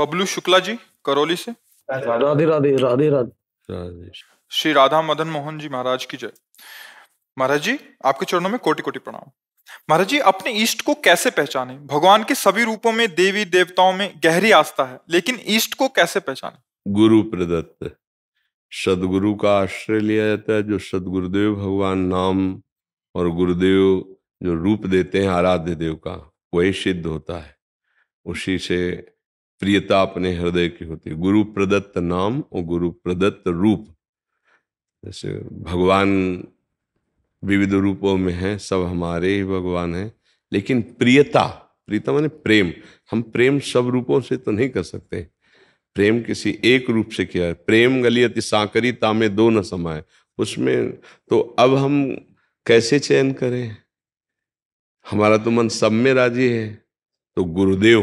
बबलू शुक्ला जी करौली से राधे राधे राधे राधे श्री राधा मदन मोहन जी महाराज की जय महाराज जी आपके चरणों में कोटि कोटि प्रणाम महाराज जी अपने ईष्ट को कैसे पहचाने भगवान के सभी रूपों में देवी देवताओं में गहरी आस्था है लेकिन ईष्ट को कैसे पहचाने गुरु प्रदत्त सदगुरु का आश्रय लिया जाता है जो सदगुरुदेव भगवान नाम और गुरुदेव जो रूप देते हैं आराध्य देव का वही सिद्ध होता है उसी से प्रियता अपने हृदय की होती है गुरु प्रदत्त नाम और गुरु प्रदत्त रूप जैसे भगवान विविध रूपों में हैं सब हमारे ही भगवान हैं लेकिन प्रियता प्रियता माने प्रेम हम प्रेम सब रूपों से तो नहीं कर सकते प्रेम किसी एक रूप से किया है प्रेम गली अति साकरी तामे दो न समाये उसमें तो अब हम कैसे चयन करें हमारा तो मन सब में राजी है तो गुरुदेव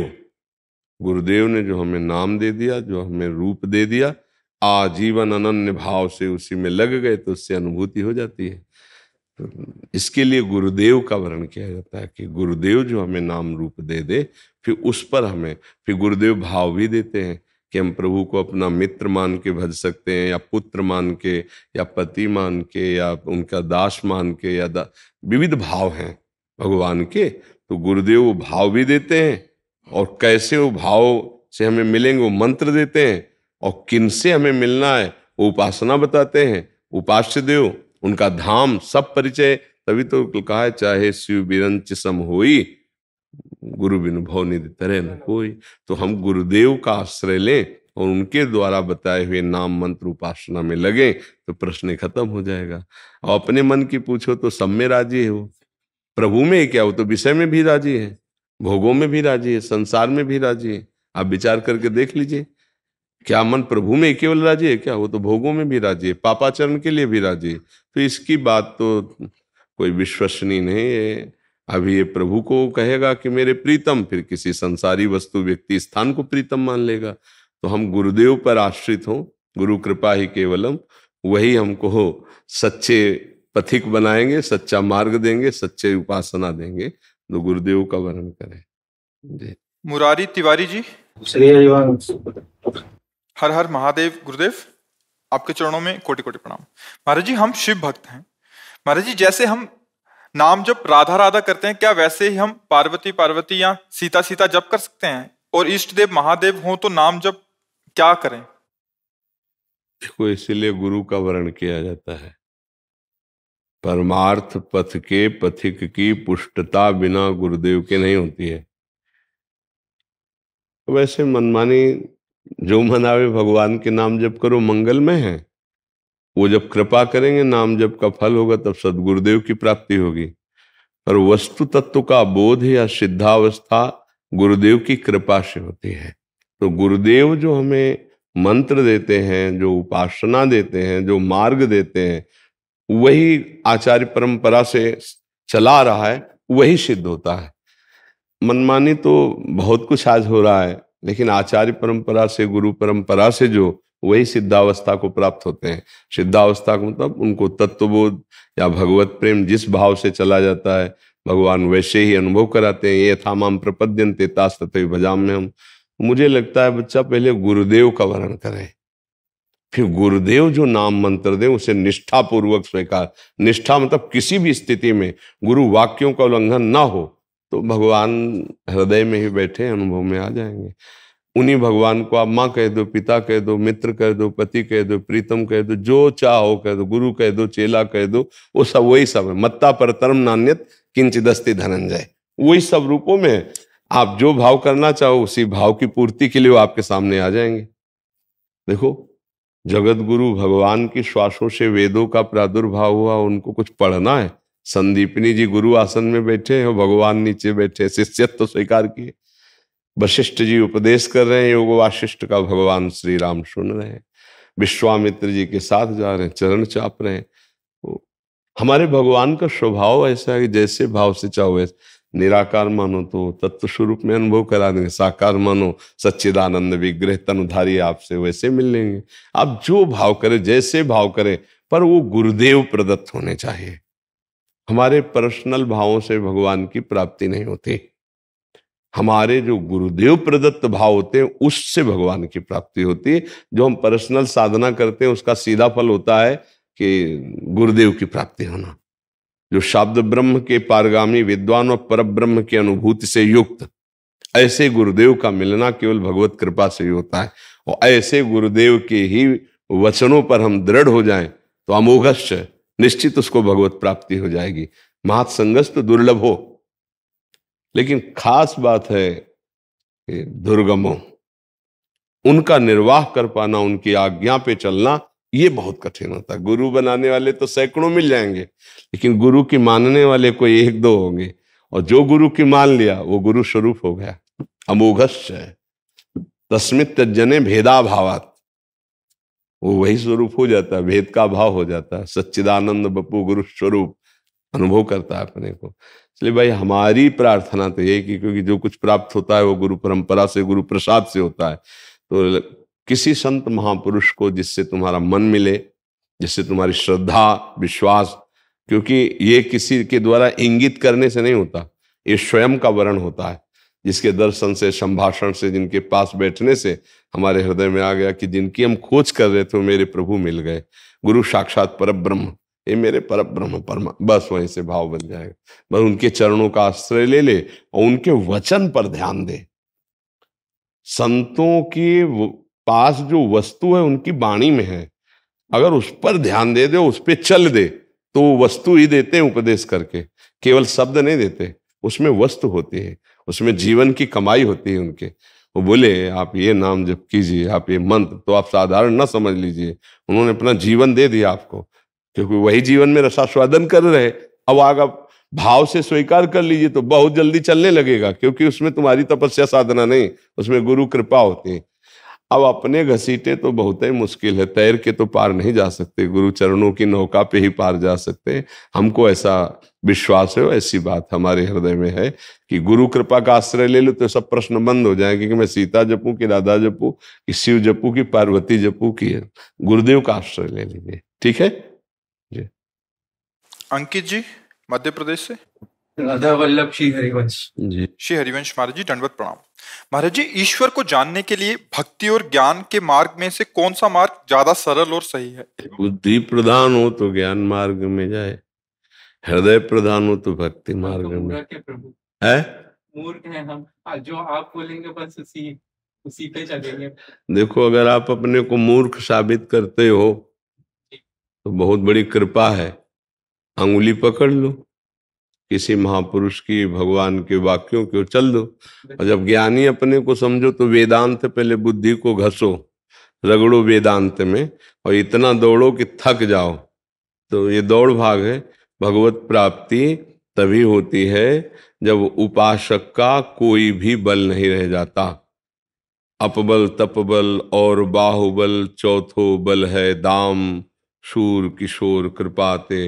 गुरुदेव ने जो हमें नाम दे दिया जो हमें रूप दे दिया आजीवन अनन्य भाव से उसी में लग गए तो उससे अनुभूति हो जाती है तो इसके लिए गुरुदेव का वर्णन किया जाता है कि गुरुदेव जो हमें नाम रूप दे दे फिर उस पर हमें फिर गुरुदेव भाव भी देते हैं कि हम प्रभु को अपना मित्र मान के भज सकते हैं या पुत्र मान के या पति मान के या उनका दास मान के या विविध भाव हैं भगवान के तो गुरुदेव वो भाव भी देते हैं और कैसे वो भाव से हमें मिलेंगे वो मंत्र देते हैं और किन से हमें मिलना है वो उपासना बताते हैं उपास्य देव उनका धाम सब परिचय तभी तो कहा है चाहे शिव बिरंच सम हो गुरु बिन भव निधि तरह न कोई तो हम गुरुदेव का आश्रय लें और उनके द्वारा बताए हुए नाम मंत्र उपासना में लगे तो प्रश्न खत्म हो जाएगा और अपने मन की पूछो तो सब में राजी है वो प्रभु में क्या वो तो विषय में भी राजी है भोगों में भी राजी है संसार में भी राजी है आप विचार करके देख लीजिए क्या मन प्रभु में केवल राजी है क्या वो तो भोगों में भी राजी है पापाचरण के लिए भी राजी है तो इसकी बात तो कोई विश्वसनीय नहीं है अभी ये प्रभु को कहेगा कि मेरे प्रीतम फिर किसी संसारी वस्तु व्यक्ति स्थान को प्रीतम मान लेगा तो हम गुरुदेव पर आश्रित हों गुरु कृपा ही केवलम वही हमको हो सच्चे पथिक बनाएंगे सच्चा मार्ग देंगे सच्चे उपासना देंगे जो गुरुदेव का वर्णन करें जी मुरारी तिवारी जी हर हर महादेव गुरुदेव आपके चरणों में कोटि कोटि प्रणाम महाराज जी हम शिव भक्त हैं महाराज जी जैसे हम नाम जब राधा राधा करते हैं क्या वैसे ही हम पार्वती पार्वती या सीता सीता जप कर सकते हैं और इष्ट देव महादेव हो तो नाम जब क्या करें देखो इसीलिए गुरु का वर्ण किया जाता है परमार्थ पथ के पथिक की पुष्टता बिना गुरुदेव के नहीं होती है वैसे मनमानी जो मनावे भगवान के नाम जप करो मंगल में है वो जब कृपा करेंगे नाम जप का फल होगा तब सदगुरुदेव की प्राप्ति होगी पर वस्तु तत्व का बोध या सिद्धावस्था गुरुदेव की कृपा से होती है तो गुरुदेव जो हमें मंत्र देते हैं जो उपासना देते हैं जो मार्ग देते हैं वही आचार्य परंपरा से चला रहा है वही सिद्ध होता है मनमानी तो बहुत कुछ आज हो रहा है लेकिन आचार्य परंपरा से गुरु परंपरा से जो वही सिद्धावस्था को प्राप्त होते हैं सिद्धावस्था का मतलब उनको तत्वबोध या भगवत प्रेम जिस भाव से चला जाता है भगवान वैसे ही अनुभव कराते हैं ये यथाम माम प्रपद्यंते भजाम में हम मुझे लगता है बच्चा पहले गुरुदेव का वर्ण करें फिर गुरुदेव जो नाम मंत्र दें उसे निष्ठापूर्वक स्वीकार निष्ठा मतलब किसी भी स्थिति में गुरु वाक्यों का उल्लंघन ना हो तो भगवान हृदय में ही बैठे अनुभव में आ जाएंगे उन्हीं भगवान को आप माँ कह दो पिता कह दो मित्र कह दो पति कह दो प्रीतम कह दो जो चाहो कह दो गुरु कह दो चेला कह दो वो सब वही सब है मत्ता पर तरम नान्यत किंचदस्ती धनंजय वही सब रूपों में आप जो भाव करना चाहो उसी भाव की पूर्ति के लिए वो आपके सामने आ जाएंगे देखो जगत गुरु भगवान की श्वासों से वेदों का प्रादुर्भाव हुआ उनको कुछ पढ़ना है संदीपनी जी गुरु आसन में बैठे हैं भगवान नीचे बैठे शिष्यत्व तो स्वीकार किए वशिष्ठ जी उपदेश कर रहे हैं योग वाशिष्ठ का भगवान श्री राम सुन रहे हैं विश्वामित्र जी के साथ जा रहे हैं चरण चाप रहे हैं तो हमारे भगवान का स्वभाव ऐसा है कि जैसे भाव से चाहो वैसे निराकार मानो तो तत्व स्वरूप में अनुभव करा देंगे साकार मानो सच्चिदानंद विग्रह तनुधारी आपसे वैसे मिल लेंगे आप जो भाव करें जैसे भाव करें पर वो गुरुदेव प्रदत्त होने चाहिए हमारे पर्सनल भावों से भगवान की प्राप्ति नहीं होती हमारे जो गुरुदेव प्रदत्त भाव होते हैं उससे भगवान की प्राप्ति होती है जो हम पर्सनल साधना करते हैं उसका सीधा फल होता है कि गुरुदेव की प्राप्ति होना जो शब्द ब्रह्म के पारगामी विद्वान और पर ब्रह्म की अनुभूति से युक्त ऐसे गुरुदेव का मिलना केवल भगवत कृपा से ही होता है और ऐसे गुरुदेव के ही वचनों पर हम दृढ़ हो जाएं तो अमोघश्च निश्चित उसको भगवत प्राप्ति हो जाएगी महासंगस तो दुर्लभ हो लेकिन खास बात है दुर्गमों उनका निर्वाह कर पाना उनकी आज्ञा पे चलना ये बहुत कठिन होता है गुरु बनाने वाले तो सैकड़ों मिल जाएंगे लेकिन गुरु की मानने वाले कोई एक दो होंगे और जो गुरु की मान लिया वो गुरु स्वरूप हो गया अमोघस्य है तस्मित जने भेदा भावात वो वही स्वरूप हो जाता है भेद का भाव हो जाता है सच्चिदानंद बपू गुरु स्वरूप अनुभव करता है अपने को इसलिए भाई हमारी प्रार्थना तो यही कि क्योंकि जो कुछ प्राप्त होता है वो गुरु परंपरा से गुरु प्रसाद से होता है तो किसी संत महापुरुष को जिससे तुम्हारा मन मिले जिससे तुम्हारी श्रद्धा विश्वास क्योंकि ये किसी के द्वारा इंगित करने से नहीं होता ये स्वयं का वर्ण होता है जिसके दर्शन से संभाषण से जिनके पास बैठने से हमारे हृदय में आ गया कि जिनकी हम खोज कर रहे थे मेरे प्रभु मिल गए गुरु साक्षात पर ब्रह्म ये मेरे पर ब्रह्म परमा बस वहीं से भाव बन जाएगा बस उनके चरणों का आश्रय ले ले और उनके वचन पर ध्यान दे संतों की पास जो वस्तु है उनकी वाणी में है अगर उस पर ध्यान दे दे उस पर चल दे तो वो वस्तु ही देते हैं उपदेश करके केवल शब्द नहीं देते उसमें वस्तु होती है उसमें जीवन की कमाई होती है उनके वो बोले आप ये नाम जब कीजिए आप ये मंत्र तो आप साधारण ना समझ लीजिए उन्होंने अपना जीवन दे दिया आपको क्योंकि वही जीवन में रसास्वादन कर रहे अब आग आप भाव से स्वीकार कर लीजिए तो बहुत जल्दी चलने लगेगा क्योंकि उसमें तुम्हारी तपस्या साधना नहीं उसमें गुरु कृपा होती है अब अपने घसीटे तो बहुत ही मुश्किल है तैर के तो पार नहीं जा सकते गुरु चरणों की नौका पे ही पार जा सकते हमको ऐसा विश्वास है ऐसी बात हमारे हृदय में है कि गुरु कृपा का आश्रय ले लो तो सब प्रश्न बंद हो जाए क्योंकि मैं सीता जपू कि राधा जपू कि शिव जपू कि पार्वती जपू कि गुरुदेव का आश्रय ले लीजिए ठीक है जी अंकित जी मध्य प्रदेश से राधा वल्लभ श्री हरिवंश जी श्री हरिवंश महाराज जी दंडवत प्रणाम महाराज जी ईश्वर को जानने के लिए भक्ति और ज्ञान के मार्ग में से कौन सा मार्ग ज्यादा सरल और सही है बुद्धि प्रधान हो तो ज्ञान मार्ग में जाए हृदय प्रधान हो तो भक्ति तो मार्ग में प्रभु है मूर्ख है हम जो आप बोलेंगे बस उसी उसी पे चलेंगे देखो अगर आप अपने को मूर्ख साबित करते हो तो बहुत बड़ी कृपा है अंगुली पकड़ लो किसी महापुरुष की भगवान के वाक्यों की ओर चल दो और जब ज्ञानी अपने को समझो तो वेदांत पहले बुद्धि को घसो रगड़ो वेदांत में और इतना दौड़ो कि थक जाओ तो ये दौड़ भाग है भगवत प्राप्ति तभी होती है जब उपासक का कोई भी बल नहीं रह जाता अपबल तपबल और बाहुबल चौथो बल है दाम शूर किशोर कृपाते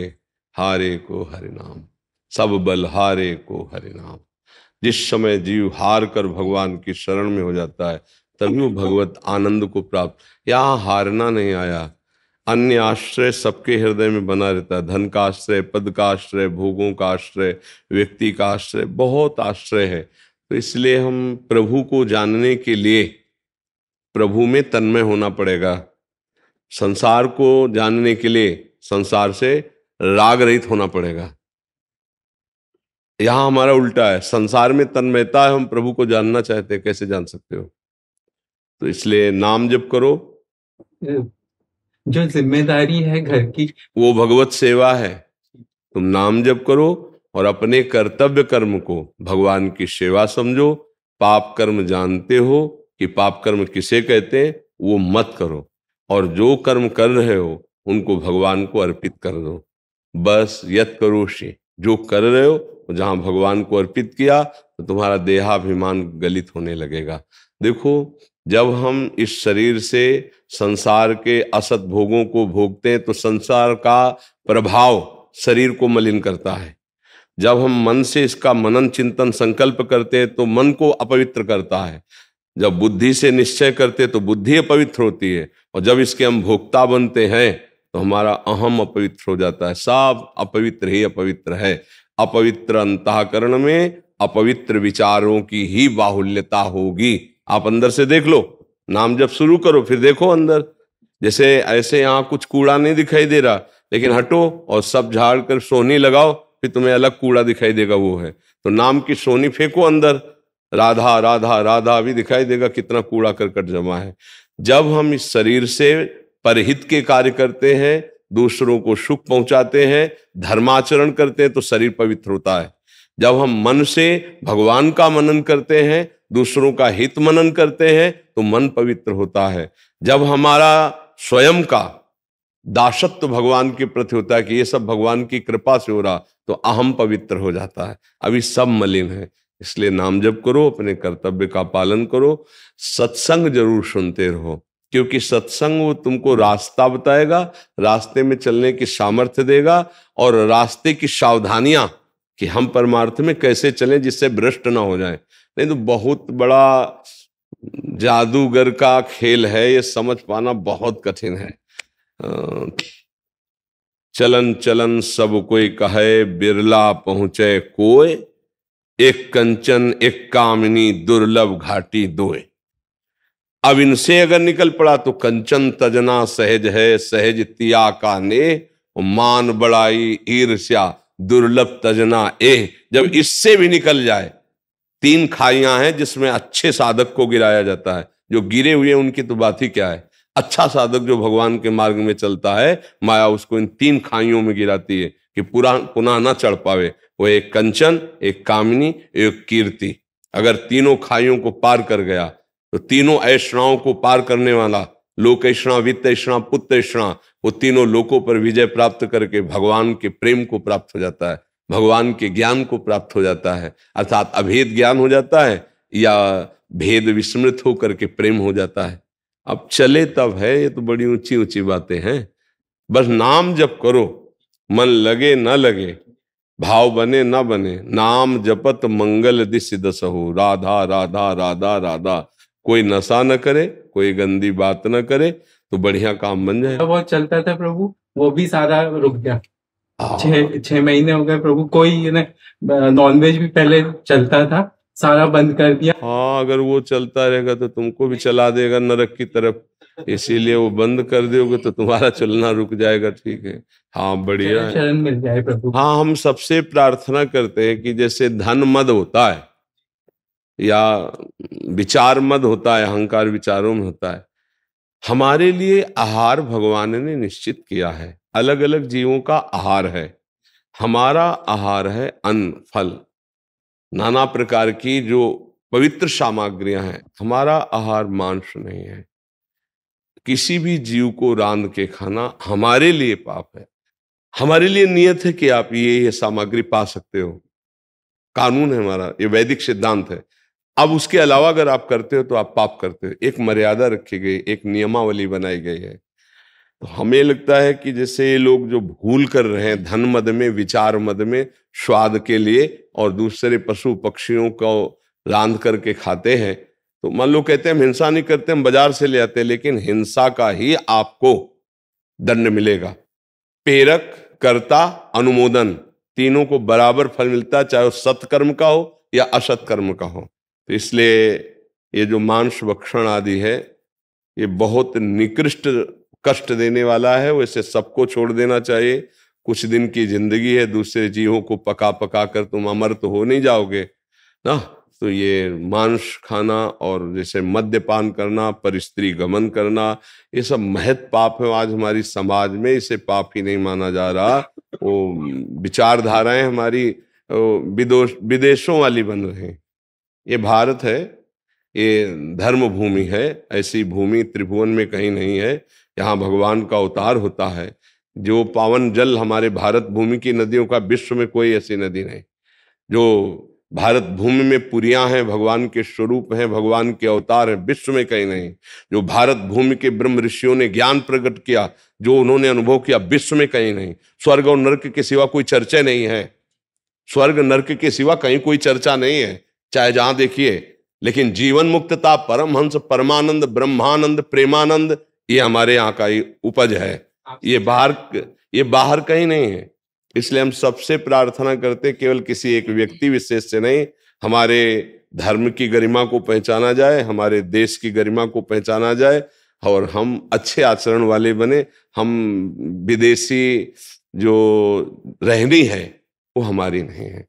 हारे को हरिनाम सब बलहारे को हरिनाम जिस समय जीव हार कर भगवान की शरण में हो जाता है तभी वो भगवत आनंद को प्राप्त यहाँ हारना नहीं आया अन्य आश्रय सबके हृदय में बना रहता है धन का आश्रय पद का आश्रय भोगों का आश्रय व्यक्ति का आश्रय बहुत आश्रय है तो इसलिए हम प्रभु को जानने के लिए प्रभु में तन्मय होना पड़ेगा संसार को जानने के लिए संसार से राग रहित होना पड़ेगा यहाँ हमारा उल्टा है संसार में तन्मयता है हम प्रभु को जानना चाहते हैं कैसे जान सकते हो तो इसलिए नाम जप करो हम्म। जो जिम्मेदारी है घर की वो भगवत सेवा है तुम नाम जप करो और अपने कर्तव्य कर्म को भगवान की सेवा समझो पाप कर्म जानते हो कि पाप कर्म किसे कहते हैं वो मत करो और जो कर्म कर रहे हो उनको भगवान को अर्पित कर दो बस यत करो जो कर रहे हो जहां भगवान को अर्पित किया तो तुम्हारा देहाभिमान गलित होने लगेगा देखो जब हम इस शरीर से संसार के असत भोगों को भोगते हैं तो संसार का प्रभाव शरीर को मलिन करता है जब हम मन से इसका मनन चिंतन संकल्प करते हैं तो मन को अपवित्र करता है जब बुद्धि से निश्चय करते तो बुद्धि अपवित्र होती है और जब इसके हम भोक्ता बनते हैं तो हमारा अहम अपवित्र हो जाता है सब अपवित्र ही अपवित्र है अपवित्र अंतकरण में अपवित्र विचारों की ही बाहुल्यता होगी आप अंदर से देख लो नाम जब शुरू करो फिर देखो अंदर जैसे ऐसे यहाँ कुछ कूड़ा नहीं दिखाई दे रहा लेकिन हटो और सब झाड़ कर सोनी लगाओ फिर तुम्हें अलग कूड़ा दिखाई देगा वो है तो नाम की सोनी फेंको अंदर राधा राधा राधा भी दिखाई देगा कितना कूड़ा करकट जमा है जब हम इस शरीर से परहित के कार्य करते हैं दूसरों को सुख पहुंचाते हैं धर्माचरण करते हैं तो शरीर पवित्र होता है जब हम मन से भगवान का मनन करते हैं दूसरों का हित मनन करते हैं तो मन पवित्र होता है जब हमारा स्वयं का दासत्व भगवान के प्रति होता है कि ये सब भगवान की कृपा से हो रहा तो अहम पवित्र हो जाता है अभी सब मलिन है इसलिए नाम जप करो अपने कर्तव्य का पालन करो सत्संग जरूर सुनते रहो क्योंकि सत्संग वो तुमको रास्ता बताएगा रास्ते में चलने की सामर्थ्य देगा और रास्ते की सावधानियां कि हम परमार्थ में कैसे चलें जिससे भ्रष्ट ना हो जाए नहीं तो बहुत बड़ा जादूगर का खेल है ये समझ पाना बहुत कठिन है चलन चलन सब कोई कहे बिरला पहुंचे कोय एक कंचन एक कामिनी दुर्लभ घाटी दोए अब इनसे अगर निकल पड़ा तो कंचन तजना सहज है सहज तिया का ने मान बड़ाई ईर्ष्या दुर्लभ तजना एह जब इससे भी निकल जाए तीन खाइयां हैं जिसमें अच्छे साधक को गिराया जाता है जो गिरे हुए उनकी तो बात ही क्या है अच्छा साधक जो भगवान के मार्ग में चलता है माया उसको इन तीन खाइयों में गिराती है कि पुरा पुनः ना चढ़ पावे वो एक कंचन एक कामिनी एक कीर्ति अगर तीनों खाइयों को पार कर गया तो तीनों ऐषणाओं को पार करने वाला लोकेष्णा वित्तैष्णा पुत्रेष्णा वो तीनों लोकों पर विजय प्राप्त करके भगवान के प्रेम को प्राप्त हो जाता है भगवान के ज्ञान को प्राप्त हो जाता है अर्थात अभेद ज्ञान हो जाता है या भेद विस्मृत होकर के प्रेम हो जाता है अब चले तब है ये तो बड़ी ऊंची ऊंची बातें हैं बस नाम जप करो मन लगे न लगे भाव बने न बने नाम जपत मंगल दिश राधा राधा राधा राधा राधा कोई नशा न करे कोई गंदी बात न करे तो बढ़िया काम बन जाए बहुत चलता था प्रभु वो भी सारा रुक गया हाँ। छह महीने हो गए प्रभु कोई नॉनवेज भी पहले चलता था सारा बंद कर दिया हाँ अगर वो चलता रहेगा तो तुमको भी चला देगा नरक की तरफ इसीलिए वो बंद कर दोगे तो तुम्हारा चलना रुक जाएगा ठीक है हाँ बढ़िया शरण मिल जाए प्रभु हाँ हम सबसे प्रार्थना करते हैं कि जैसे धन मद होता है या विचार मद होता है अहंकार विचारों में होता है हमारे लिए आहार भगवान ने निश्चित किया है अलग अलग जीवों का आहार है हमारा आहार है अन्न फल नाना प्रकार की जो पवित्र सामग्रियां हैं हमारा आहार मांस नहीं है किसी भी जीव को रांध के खाना हमारे लिए पाप है हमारे लिए नियत है कि आप ये ये सामग्री पा सकते हो कानून है हमारा ये वैदिक सिद्धांत है अब उसके अलावा अगर आप करते हो तो आप पाप करते हो एक मर्यादा रखी गई एक नियमावली बनाई गई है तो हमें लगता है कि जैसे ये लोग जो भूल कर रहे हैं धन मद में विचार मद में स्वाद के लिए और दूसरे पशु पक्षियों को रांध करके खाते हैं तो मान लो कहते हैं हम हिंसा नहीं करते हम बाजार से ले आते हैं लेकिन हिंसा का ही आपको दंड मिलेगा प्रेरक कर्ता अनुमोदन तीनों को बराबर फल मिलता है चाहे वो सत्कर्म का हो या असत्कर्म का हो तो इसलिए ये जो मांस भक्षण आदि है ये बहुत निकृष्ट कष्ट देने वाला है वैसे सबको छोड़ देना चाहिए कुछ दिन की जिंदगी है दूसरे जीवों को पका पका कर तुम अमर तो हो नहीं जाओगे ना तो ये मांस खाना और जैसे मद्यपान करना पर स्त्री गमन करना ये सब महत पाप है आज हमारी समाज में इसे पाप ही नहीं माना जा रहा वो विचारधाराएं हमारी विदेशों वाली बन रहे हैं ये भारत है ये धर्म भूमि है ऐसी भूमि त्रिभुवन में कहीं नहीं है यहाँ भगवान का अवतार होता है जो पावन जल हमारे भारत भूमि की नदियों का विश्व में कोई ऐसी नदी नहीं जो भारत भूमि में पुरिया हैं भगवान के स्वरूप हैं भगवान के अवतार हैं विश्व में कहीं नहीं जो भारत भूमि के ब्रह्म ऋषियों ने ज्ञान प्रकट किया जो उन्होंने अनुभव किया विश्व में कहीं नहीं स्वर्ग और नर्क के सिवा कोई चर्चा नहीं है स्वर्ग नर्क के सिवा कहीं कोई चर्चा नहीं है चाहे जहां देखिए लेकिन जीवन मुक्तता परमहंस परमानंद ब्रह्मानंद प्रेमानंद ये हमारे यहाँ का उपज है ये बाहर ये बाहर कहीं नहीं है इसलिए हम सबसे प्रार्थना करते केवल किसी एक व्यक्ति विशेष से नहीं हमारे धर्म की गरिमा को पहचाना जाए हमारे देश की गरिमा को पहचाना जाए और हम अच्छे आचरण वाले बने हम विदेशी जो रहनी है वो हमारी नहीं है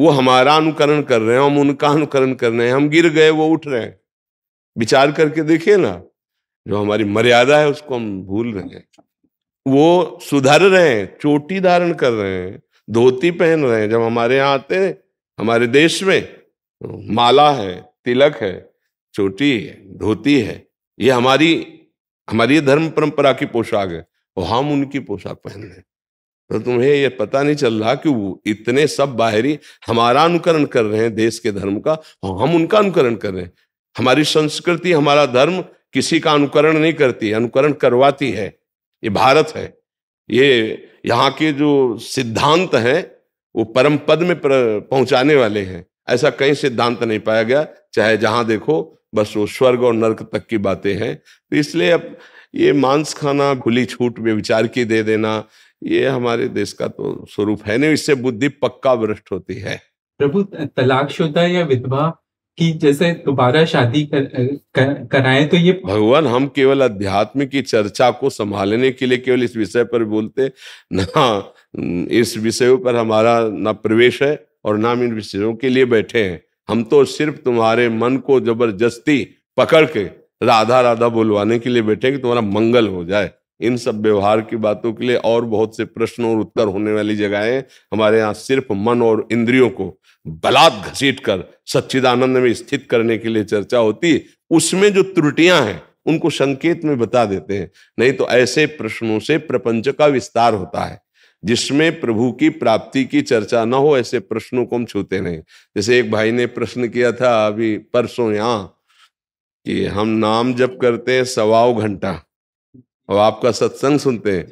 वो हमारा अनुकरण कर रहे हैं हम उनका अनुकरण कर रहे हैं हम गिर गए वो उठ रहे हैं विचार करके देखिए ना जो हमारी मर्यादा है उसको हम भूल रहे हैं वो सुधर रहे हैं चोटी धारण कर रहे हैं धोती पहन रहे हैं जब हमारे यहाँ आते हैं हमारे देश में माला है तिलक है चोटी है धोती है ये हमारी हमारी धर्म परंपरा की पोशाक है और हम उनकी पोशाक पहन रहे हैं तो तुम्हें ये पता नहीं चल रहा कि वो इतने सब बाहरी हमारा अनुकरण कर रहे हैं देश के धर्म का और हम उनका अनुकरण कर रहे हैं हमारी संस्कृति हमारा धर्म किसी का अनुकरण नहीं करती अनुकरण करवाती है ये भारत है ये यहाँ के जो सिद्धांत हैं वो परम पद में पहुंचाने वाले हैं ऐसा कहीं सिद्धांत नहीं पाया गया चाहे जहां देखो बस वो स्वर्ग और नर्क तक की बातें हैं तो इसलिए अब ये मांस खाना खुली छूट में विचार की दे देना ये हमारे देश का तो स्वरूप है नहीं इससे बुद्धि पक्का भ्रष्ट होती है प्रभु तलाकशुदा या विधवा की जैसे दोबारा शादी कर, कर, कराए तो ये भगवान हम केवल अध्यात्म की चर्चा को संभालने के लिए केवल इस विषय पर बोलते ना इस विषय पर हमारा ना प्रवेश है और ना इन विषयों के लिए बैठे हैं हम तो सिर्फ तुम्हारे मन को जबरदस्ती पकड़ के राधा राधा बोलवाने के लिए बैठे कि तुम्हारा मंगल हो जाए इन सब व्यवहार की बातों के लिए और बहुत से प्रश्न और उत्तर होने वाली जगहें हमारे यहाँ सिर्फ मन और इंद्रियों को बलात् घसीट कर सच्चिदानंद में स्थित करने के लिए चर्चा होती उसमें जो त्रुटियां हैं उनको संकेत में बता देते हैं नहीं तो ऐसे प्रश्नों से प्रपंच का विस्तार होता है जिसमें प्रभु की प्राप्ति की चर्चा ना हो ऐसे प्रश्नों को हम छूते नहीं जैसे एक भाई ने प्रश्न किया था अभी परसों यहाँ कि हम नाम जप करते हैं सवाओ घंटा और आपका सत्संग सुनते हैं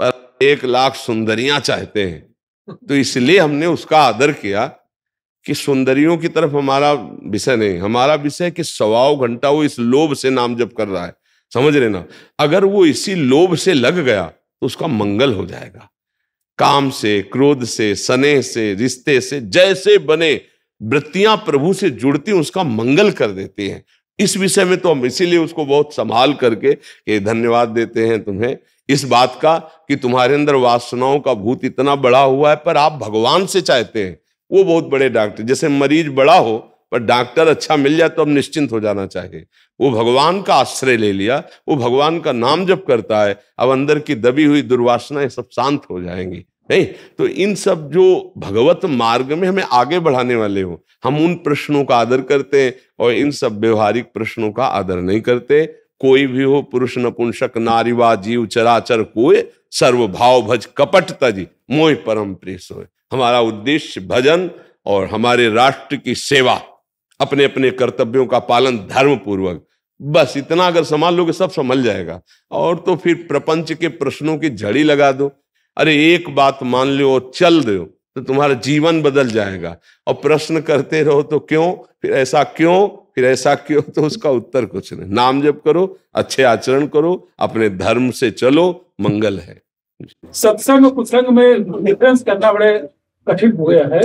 पर एक लाख सुंदरियां चाहते हैं तो इसलिए हमने उसका आदर किया कि सुंदरियों की तरफ हमारा विषय नहीं हमारा विषय कि सवाओ घंटा वो इस लोभ से नाम जप कर रहा है समझ रहे ना अगर वो इसी लोभ से लग गया तो उसका मंगल हो जाएगा काम से क्रोध से सने से रिश्ते से जैसे बने वृत्तियां प्रभु से जुड़ती उसका मंगल कर देती हैं इस विषय में तो हम इसीलिए उसको बहुत संभाल करके ये धन्यवाद देते हैं तुम्हें इस बात का कि तुम्हारे अंदर वासनाओं का भूत इतना बड़ा हुआ है पर आप भगवान से चाहते हैं वो बहुत बड़े डॉक्टर जैसे मरीज बड़ा हो पर डॉक्टर अच्छा मिल जाए तो अब निश्चिंत हो जाना चाहिए वो भगवान का आश्रय ले लिया वो भगवान का नाम जब करता है अब अंदर की दबी हुई दुर्वासनाएं सब शांत हो जाएंगी नहीं तो इन सब जो भगवत मार्ग में हमें आगे बढ़ाने वाले हो हम उन प्रश्नों का आदर करते हैं और इन सब व्यवहारिक प्रश्नों का आदर नहीं करते कोई भी हो पुरुष नपुंसक नारीवा जीव चराचर कोय सर्वभाव भज कपट ती मोह परम प्रेस हो हमारा उद्देश्य भजन और हमारे राष्ट्र की सेवा अपने अपने कर्तव्यों का पालन धर्म पूर्वक बस इतना अगर संभाल लोगे सब संभल जाएगा और तो फिर प्रपंच के प्रश्नों की झड़ी लगा दो अरे एक बात मान लो और चल दो तो तुम्हारा जीवन बदल जाएगा और प्रश्न करते रहो तो क्यों फिर ऐसा क्यों फिर ऐसा क्यों तो उसका उत्तर कुछ नहीं नाम जप करो अच्छे आचरण करो अपने धर्म से चलो मंगल है सत्संग कुसंग में डिफरेंस करना बड़े कठिन हो गया है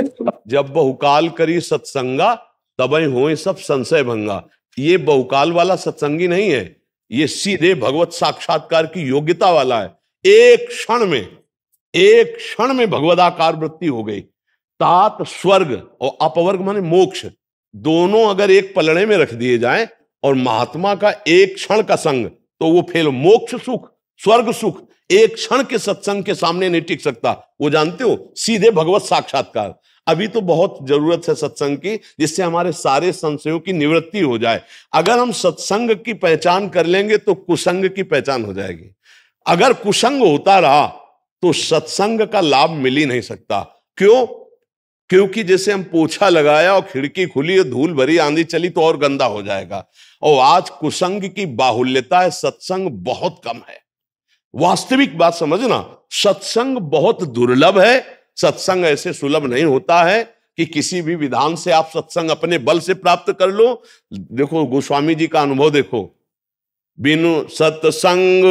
जब बहुकाल करी सत्संगा तब हो सब संशय भंगा ये बहुकाल वाला सत्संगी नहीं है ये सीधे भगवत साक्षात्कार की योग्यता वाला है एक क्षण में एक क्षण में भगवदाकार वृत्ति हो गई तात स्वर्ग और अपवर्ग माने मोक्ष दोनों अगर एक पलड़े में रख दिए जाए और महात्मा का एक क्षण का संग तो वो फेल मोक्ष सुख स्वर्ग सुख एक क्षण के सत्संग के सामने नहीं टिक सकता वो जानते हो सीधे भगवत साक्षात्कार अभी तो बहुत जरूरत है सत्संग की जिससे हमारे सारे संशयों की निवृत्ति हो जाए अगर हम सत्संग की पहचान कर लेंगे तो कुसंग की पहचान हो जाएगी अगर कुसंग होता रहा तो सत्संग का लाभ मिल ही नहीं सकता क्यों क्योंकि जैसे हम पोछा लगाया और खिड़की खुली और धूल भरी आंधी चली तो और गंदा हो जाएगा और आज कुसंग की बाहुल्यता है सत्संग बहुत कम है वास्तविक बात समझना सत्संग बहुत दुर्लभ है सत्संग ऐसे सुलभ नहीं होता है कि किसी भी विधान से आप सत्संग अपने बल से प्राप्त कर लो देखो गोस्वामी जी का अनुभव देखो बिनु सत्संग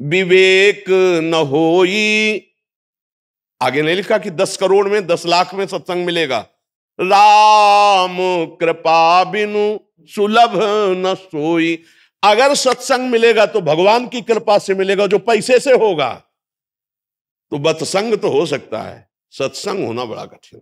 विवेक न होई आगे नहीं लिखा कि दस करोड़ में दस लाख में सत्संग मिलेगा राम कृपा बिनु सुलभ न सोई अगर सत्संग मिलेगा तो भगवान की कृपा से मिलेगा जो पैसे से होगा तो बत्संग तो हो सकता है सत्संग होना बड़ा कठिन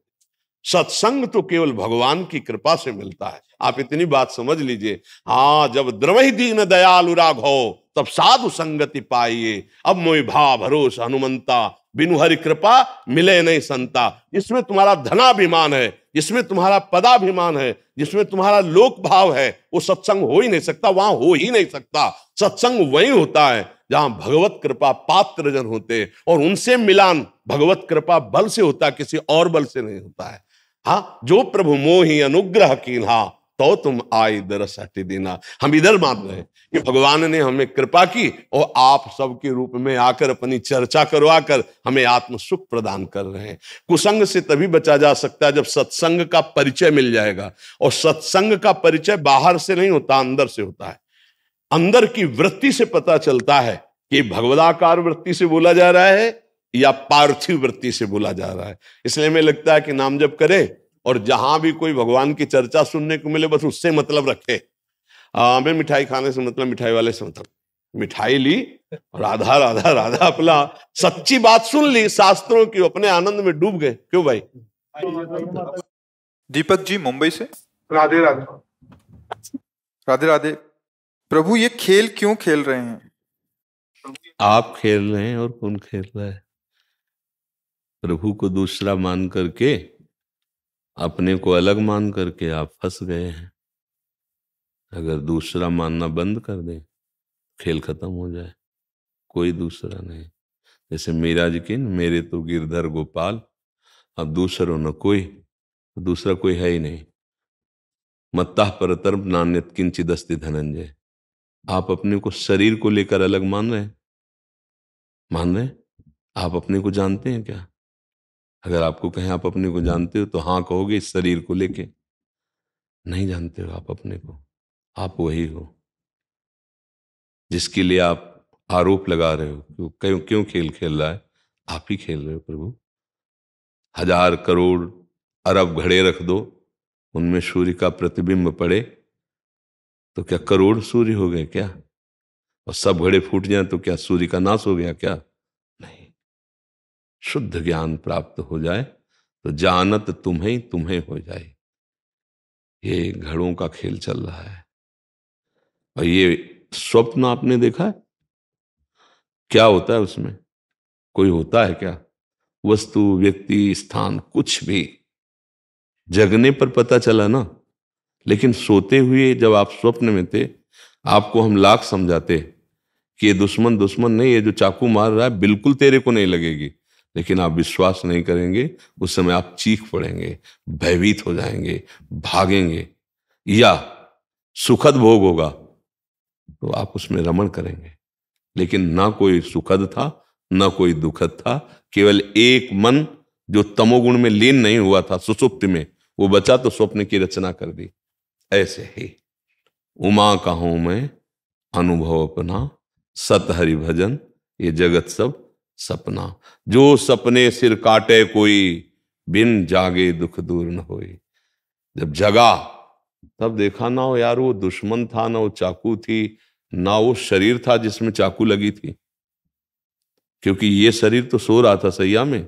सत्संग तो केवल भगवान की कृपा से मिलता है आप इतनी बात समझ लीजिए हाँ जब द्रव ही दीन दयालु राघो तब साधु संगति पाइए अब मोह भा भरोस हनुमंता बिनु हरि कृपा मिले नहीं संता इसमें तुम्हारा धनाभिमान है इसमें तुम्हारा पदाभिमान है जिसमें तुम्हारा लोक भाव है वो सत्संग हो ही नहीं सकता वहां हो ही नहीं सकता सत्संग वही होता है जहां भगवत कृपा पात्र जन होते और उनसे मिलान भगवत कृपा बल से होता किसी और बल से नहीं होता है हाँ जो प्रभु मोही अनुग्रह हाँ तो तुम आए दरस हटे देना हम इधर मान रहे हैं कि भगवान ने हमें कृपा की और आप सबके रूप में आकर अपनी चर्चा करवा कर हमें आत्म सुख प्रदान कर रहे हैं कुसंग से तभी बचा जा सकता है जब सत्संग का परिचय मिल जाएगा और सत्संग का परिचय बाहर से नहीं होता अंदर से होता है अंदर की वृत्ति से पता चलता है कि भगवदाकार वृत्ति से बोला जा रहा है या पार्थिव वृत्ति से बोला जा रहा है इसलिए हमें लगता है कि नाम जब करें और जहां भी कोई भगवान की चर्चा सुनने को मिले बस उससे मतलब रखे हमें हाँ, मिठाई खाने से मतलब मिठाई वाले से मतलब मिठाई ली राधा राधा राधा अपना सच्ची बात सुन ली शास्त्रों की अपने आनंद में डूब गए क्यों भाई दीपक जी मुंबई से राधे राधे राधे राधे प्रभु ये खेल क्यों खेल रहे हैं आप खेल रहे हैं और कौन खेल रहा है प्रभु को दूसरा मान करके अपने को अलग मान करके आप फंस गए हैं अगर दूसरा मानना बंद कर दें खेल खत्म हो जाए कोई दूसरा नहीं जैसे मेरा यकीन मेरे तो गिरधर गोपाल अब दूसरों न कोई दूसरा कोई है ही नहीं मत्ता परतर नान्यत किंचित दस्ते धनंजय आप अपने को शरीर को लेकर अलग मान रहे हैं मान रहे हैं आप अपने को जानते हैं क्या अगर आपको कहें आप अपने को जानते हो तो हाँ कहोगे इस शरीर को लेके नहीं जानते हो आप अपने को आप वही हो जिसके लिए आप आरोप लगा रहे हो क्यों क्यों खेल खेल रहा है आप ही खेल रहे हो प्रभु हजार करोड़ अरब घड़े रख दो उनमें सूर्य का प्रतिबिंब पड़े तो क्या करोड़ सूर्य हो गए क्या और सब घड़े फूट जाए तो क्या सूर्य का नाश हो गया क्या शुद्ध ज्ञान प्राप्त हो जाए तो जानत तुम्हें तुम्हें हो जाए ये घड़ों का खेल चल रहा है और ये स्वप्न आपने देखा है क्या होता है उसमें कोई होता है क्या वस्तु व्यक्ति स्थान कुछ भी जगने पर पता चला ना लेकिन सोते हुए जब आप स्वप्न में थे आपको हम लाख समझाते कि ये दुश्मन दुश्मन नहीं ये जो चाकू मार रहा है बिल्कुल तेरे को नहीं लगेगी लेकिन आप विश्वास नहीं करेंगे उस समय आप चीख पड़ेंगे भयभीत हो जाएंगे भागेंगे या सुखद भोग होगा तो आप उसमें रमण करेंगे लेकिन ना कोई सुखद था ना कोई दुखद था केवल एक मन जो तमोगुण में लीन नहीं हुआ था सुसुप्त में वो बचा तो स्वप्न की रचना कर दी ऐसे ही उमा कहूं मैं अनुभव अपना सत हरि भजन ये जगत सब सपना जो सपने सिर काटे कोई बिन जागे दुख दूर न होए जब जगा तब देखा ना हो यार वो दुश्मन था ना वो चाकू थी ना वो शरीर था जिसमें चाकू लगी थी क्योंकि ये शरीर तो सो रहा था सैया में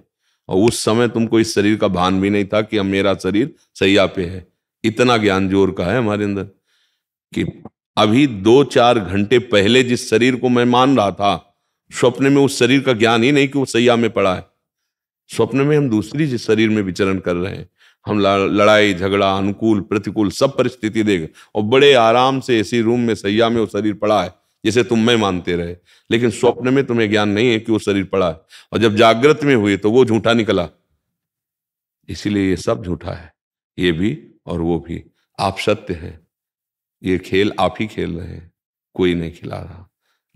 और उस समय तुमको इस शरीर का भान भी नहीं था कि अब मेरा शरीर सैया पे है इतना ज्ञान जोर का है हमारे अंदर कि अभी दो चार घंटे पहले जिस शरीर को मैं मान रहा था स्वप्न में उस शरीर का ज्ञान ही नहीं कि वो सैया में पड़ा है स्वप्न में हम दूसरी जिस शरीर में विचरण कर रहे हैं हम लड़ाई झगड़ा अनुकूल प्रतिकूल सब परिस्थिति देख और बड़े आराम से ऐसी रूम में सैया में वो शरीर पड़ा है जिसे तुम मैं मानते रहे लेकिन स्वप्न में तुम्हें ज्ञान नहीं है कि वो शरीर पड़ा है और जब जागृत में हुए तो वो झूठा निकला इसीलिए ये सब झूठा है ये भी और वो भी आप सत्य हैं ये खेल आप ही खेल रहे हैं कोई नहीं खिला रहा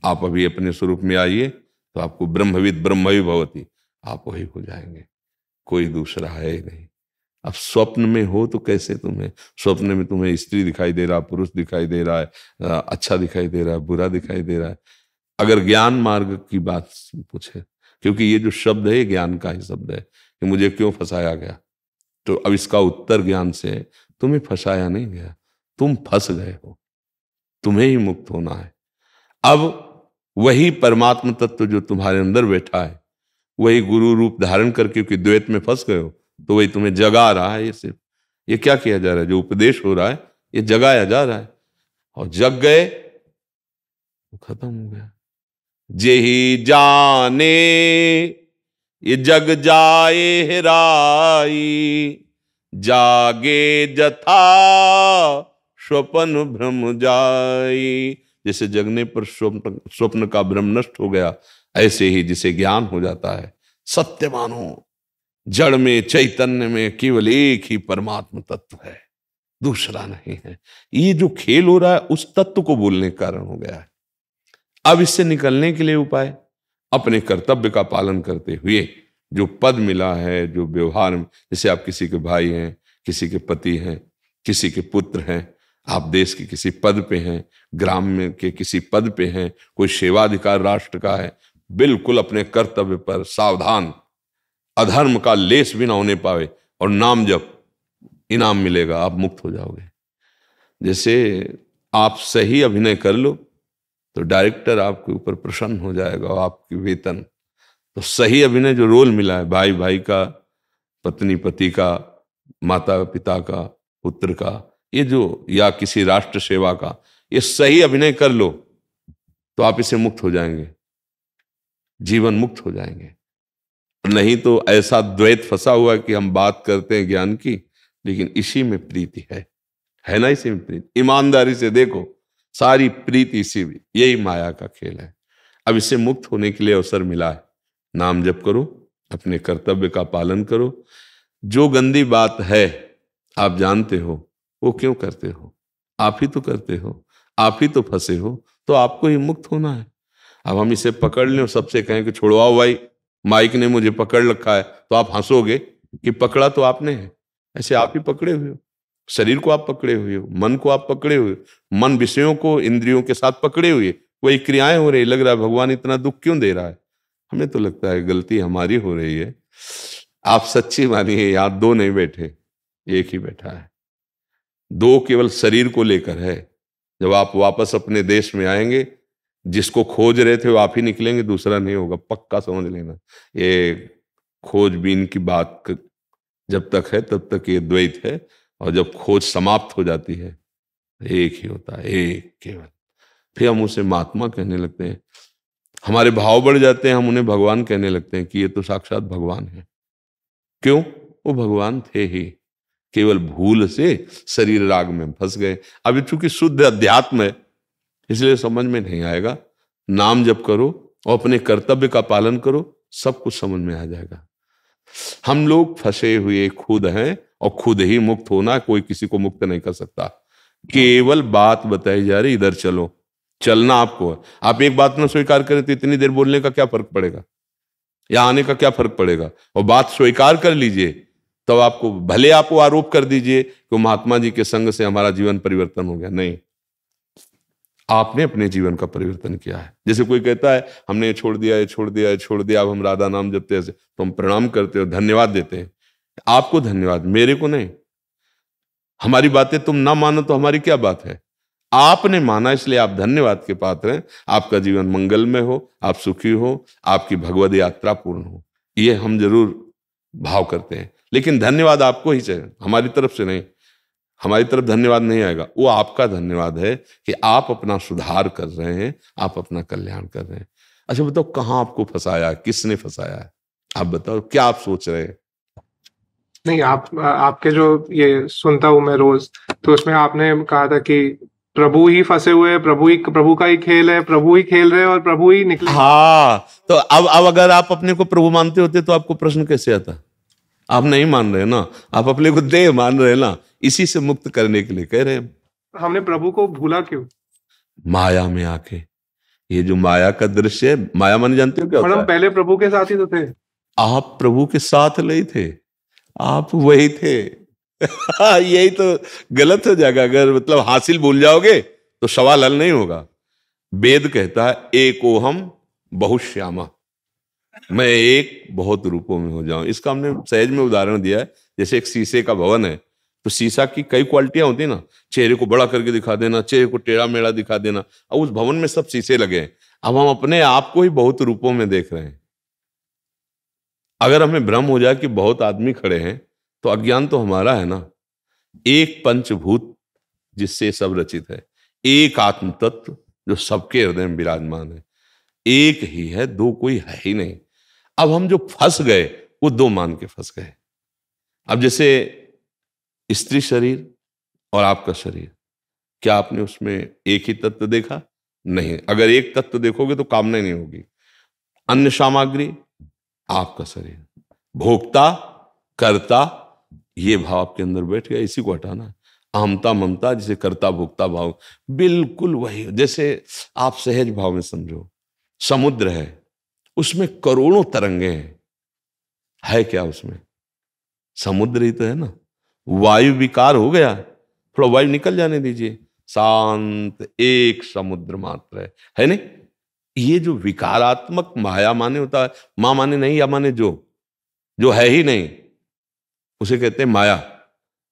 आप अभी अपने स्वरूप में आइए तो आपको ब्रह्मविद ब्रह्मवी भवती आप वही हो जाएंगे कोई दूसरा है ही नहीं अब स्वप्न में हो तो कैसे तुम्हें स्वप्न में तुम्हें स्त्री दिखाई दे रहा पुरुष दिखाई दे रहा है अच्छा दिखाई दे रहा है बुरा दिखाई दे रहा है अगर ज्ञान मार्ग की बात पूछे क्योंकि ये जो शब्द है ये ज्ञान का ही शब्द है कि मुझे क्यों फंसाया गया तो अब इसका उत्तर ज्ञान से है तुम्हें फंसाया नहीं गया तुम फंस गए हो तुम्हें ही मुक्त होना है अब वही परमात्म तत्व जो तुम्हारे अंदर बैठा है वही गुरु रूप धारण करके क्योंकि द्वैत में फंस गए हो तो वही तुम्हें जगा रहा है ये सिर्फ ये क्या किया जा रहा है जो उपदेश हो रहा है ये जगाया जा रहा है और जग गए तो खत्म हो गया जे ही जाने ये जग जाए हेराई जागे जथा स्वपन भ्रम जाई जैसे जगने पर स्वप्न स्वप्न का भ्रम नष्ट हो गया ऐसे ही जिसे ज्ञान हो जाता है सत्य मानो जड़ में चैतन्य में केवल एक ही परमात्म तत्व है दूसरा नहीं है ये जो खेल हो रहा है उस तत्व को बोलने के कारण हो गया है अब इससे निकलने के लिए उपाय अपने कर्तव्य का पालन करते हुए जो पद मिला है जो व्यवहार जैसे आप किसी के भाई हैं किसी के पति हैं किसी के पुत्र हैं आप देश के किसी पद पे हैं ग्राम में के किसी पद पे हैं कोई सेवाधिकार राष्ट्र का है बिल्कुल अपने कर्तव्य पर सावधान अधर्म का लेस भी ना होने पावे और नाम जब इनाम मिलेगा आप मुक्त हो जाओगे जैसे आप सही अभिनय कर लो तो डायरेक्टर आपके ऊपर प्रसन्न हो जाएगा आपके वेतन तो सही अभिनय जो रोल मिला है भाई भाई का पत्नी पति का माता पिता का पुत्र का ये जो या किसी राष्ट्र सेवा का ये सही अभिनय कर लो तो आप इसे मुक्त हो जाएंगे जीवन मुक्त हो जाएंगे नहीं तो ऐसा द्वैत फंसा हुआ कि हम बात करते हैं ज्ञान की लेकिन इसी में प्रीति है है ना इसी में प्रीति ईमानदारी से देखो सारी प्रीति इसी में यही माया का खेल है अब इससे मुक्त होने के लिए अवसर मिला है नाम जप करो अपने कर्तव्य का पालन करो जो गंदी बात है आप जानते हो वो क्यों करते हो आप ही तो करते हो आप ही तो फंसे हो तो आपको ही मुक्त होना है अब हम इसे पकड़ लें और सबसे कहें कि छोड़वाओ भाई माइक ने मुझे पकड़ रखा है तो आप हंसोगे कि पकड़ा तो आपने है ऐसे आप ही पकड़े हुए हो शरीर को आप पकड़े हुए हो मन को आप पकड़े हुए मन विषयों को इंद्रियों के साथ पकड़े हुए वही क्रियाएं हो रही लग रहा है भगवान इतना दुख क्यों दे रहा है हमें तो लगता है गलती हमारी हो रही है आप सच्ची मानिए यहां दो नहीं बैठे एक ही बैठा है दो केवल शरीर को लेकर है जब आप वापस अपने देश में आएंगे जिसको खोज रहे थे वो आप ही निकलेंगे दूसरा नहीं होगा पक्का समझ लेना ये खोजबीन की बात जब तक है तब तक ये द्वैत है और जब खोज समाप्त हो जाती है एक ही होता है एक केवल फिर हम उसे महात्मा कहने लगते हैं हमारे भाव बढ़ जाते हैं हम उन्हें भगवान कहने लगते हैं कि ये तो साक्षात भगवान है क्यों वो भगवान थे ही केवल भूल से शरीर राग में फंस गए अभी चूंकि शुद्ध अध्यात्म है इसलिए समझ में नहीं आएगा नाम जप करो और अपने कर्तव्य का पालन करो सब कुछ समझ में आ जाएगा हम लोग फंसे हुए खुद हैं और खुद ही मुक्त होना कोई किसी को मुक्त नहीं कर सकता केवल बात बताई जा रही इधर चलो चलना आपको है आप एक बात ना स्वीकार करें तो इतनी देर बोलने का क्या फर्क पड़ेगा या आने का क्या फर्क पड़ेगा और बात स्वीकार कर लीजिए तब तो आपको भले आप वो आरोप कर दीजिए कि महात्मा जी के संग से हमारा जीवन परिवर्तन हो गया नहीं आपने अपने जीवन का परिवर्तन किया है जैसे कोई कहता है हमने ये छोड़ दिया ये छोड़ दिया ये छोड़ दिया अब हम राधा नाम जपते हैं तो हम प्रणाम करते हो धन्यवाद देते हैं आपको धन्यवाद मेरे को नहीं हमारी बातें तुम ना मानो तो हमारी क्या बात है आपने माना इसलिए आप धन्यवाद के पात्र हैं आपका जीवन मंगल में हो आप सुखी हो आपकी भगवत यात्रा पूर्ण हो ये हम जरूर भाव करते हैं लेकिन धन्यवाद आपको ही चाहिए हमारी तरफ से नहीं हमारी तरफ धन्यवाद नहीं आएगा वो आपका धन्यवाद है कि आप अपना सुधार कर रहे हैं आप अपना कल्याण कर रहे हैं अच्छा बताओ कहाँ आपको फंसाया किसने फंसाया है आप बताओ क्या आप सोच रहे हैं नहीं आप आपके जो ये सुनता हूं मैं रोज तो उसमें आपने कहा था कि प्रभु ही फंसे हुए प्रभु ही प्रभु का ही खेल है प्रभु ही खेल रहे और प्रभु ही निकले हाँ तो अब अब अगर आप अपने को प्रभु मानते होते तो आपको प्रश्न कैसे आता आप नहीं मान रहे ना आप अपने को देह मान रहे ना इसी से मुक्त करने के लिए कह रहे हैं हमने प्रभु को भूला क्यों माया में आके ये जो माया का दृश्य है माया मन जानते हो क्या पहले प्रभु के साथ ही तो थे आप प्रभु के साथ नहीं थे आप वही थे यही तो गलत हो जाएगा अगर मतलब हासिल भूल जाओगे तो सवाल हल नहीं होगा वेद कहता है एक ओहम बहुश्यामा मैं एक बहुत रूपों में हो जाऊं इसका हमने सहज में उदाहरण दिया है जैसे एक शीशे का भवन है तो शीशा की कई क्वालिटियां होती है ना चेहरे को बड़ा करके दिखा देना चेहरे को टेढ़ा मेढ़ा दिखा देना अब उस भवन में सब शीशे लगे हैं अब हम अपने आप को ही बहुत रूपों में देख रहे हैं अगर हमें भ्रम हो जाए कि बहुत आदमी खड़े हैं तो अज्ञान तो हमारा है ना एक पंचभूत जिससे सब रचित है एक आत्म तत्व जो सबके हृदय में विराजमान है एक ही है दो कोई है ही नहीं अब हम जो फंस गए वो दो मान के फंस गए अब जैसे स्त्री शरीर और आपका शरीर क्या आपने उसमें एक ही तत्व देखा नहीं अगर एक तत्व देखोगे तो कामना नहीं होगी अन्य सामग्री आपका शरीर भोक्ता कर्ता ये भाव आपके अंदर बैठ गया इसी को हटाना अहमता ममता जिसे कर्ता भोक्ता भाव बिल्कुल वही जैसे आप सहज भाव में समझो समुद्र है उसमें करोड़ों तरंगे हैं है क्या उसमें समुद्र ही तो है ना वायु विकार हो गया थोड़ा वायु निकल जाने दीजिए शांत एक समुद्र मात्र है है नहीं ये जो विकारात्मक माया माने होता है मां माने नहीं या माने जो जो है ही नहीं उसे कहते हैं माया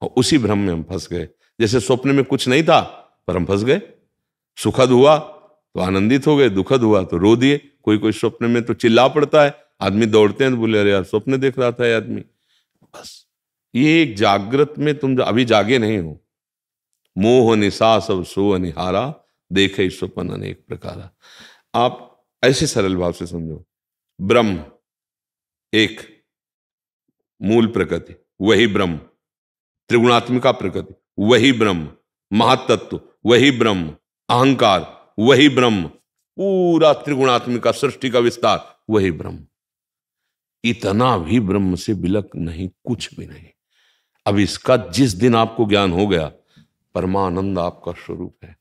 और उसी भ्रम में हम फंस गए जैसे स्वप्न में कुछ नहीं था पर हम फंस गए सुखद हुआ तो आनंदित हो गए दुखद हुआ तो रो दिए कोई कोई स्वप्न में तो चिल्ला पड़ता है आदमी दौड़ते हैं तो बोले अरे यार स्वप्न देख रहा था आदमी बस ये एक जागृत में तुम जा, अभी जागे नहीं हो मोह निशा सब सो निहारा देखे स्वप्न अनेक प्रकार आप ऐसे सरल भाव से समझो ब्रह्म एक मूल प्रकृति वही ब्रह्म त्रिगुणात्मिका प्रकृति वही ब्रह्म महातत्व वही ब्रह्म अहंकार वही ब्रह्म पूरा त्रिगुणात्मिक का सृष्टि का विस्तार वही ब्रह्म इतना भी ब्रह्म से बिलक नहीं कुछ भी नहीं अब इसका जिस दिन आपको ज्ञान हो गया परमानंद आपका स्वरूप है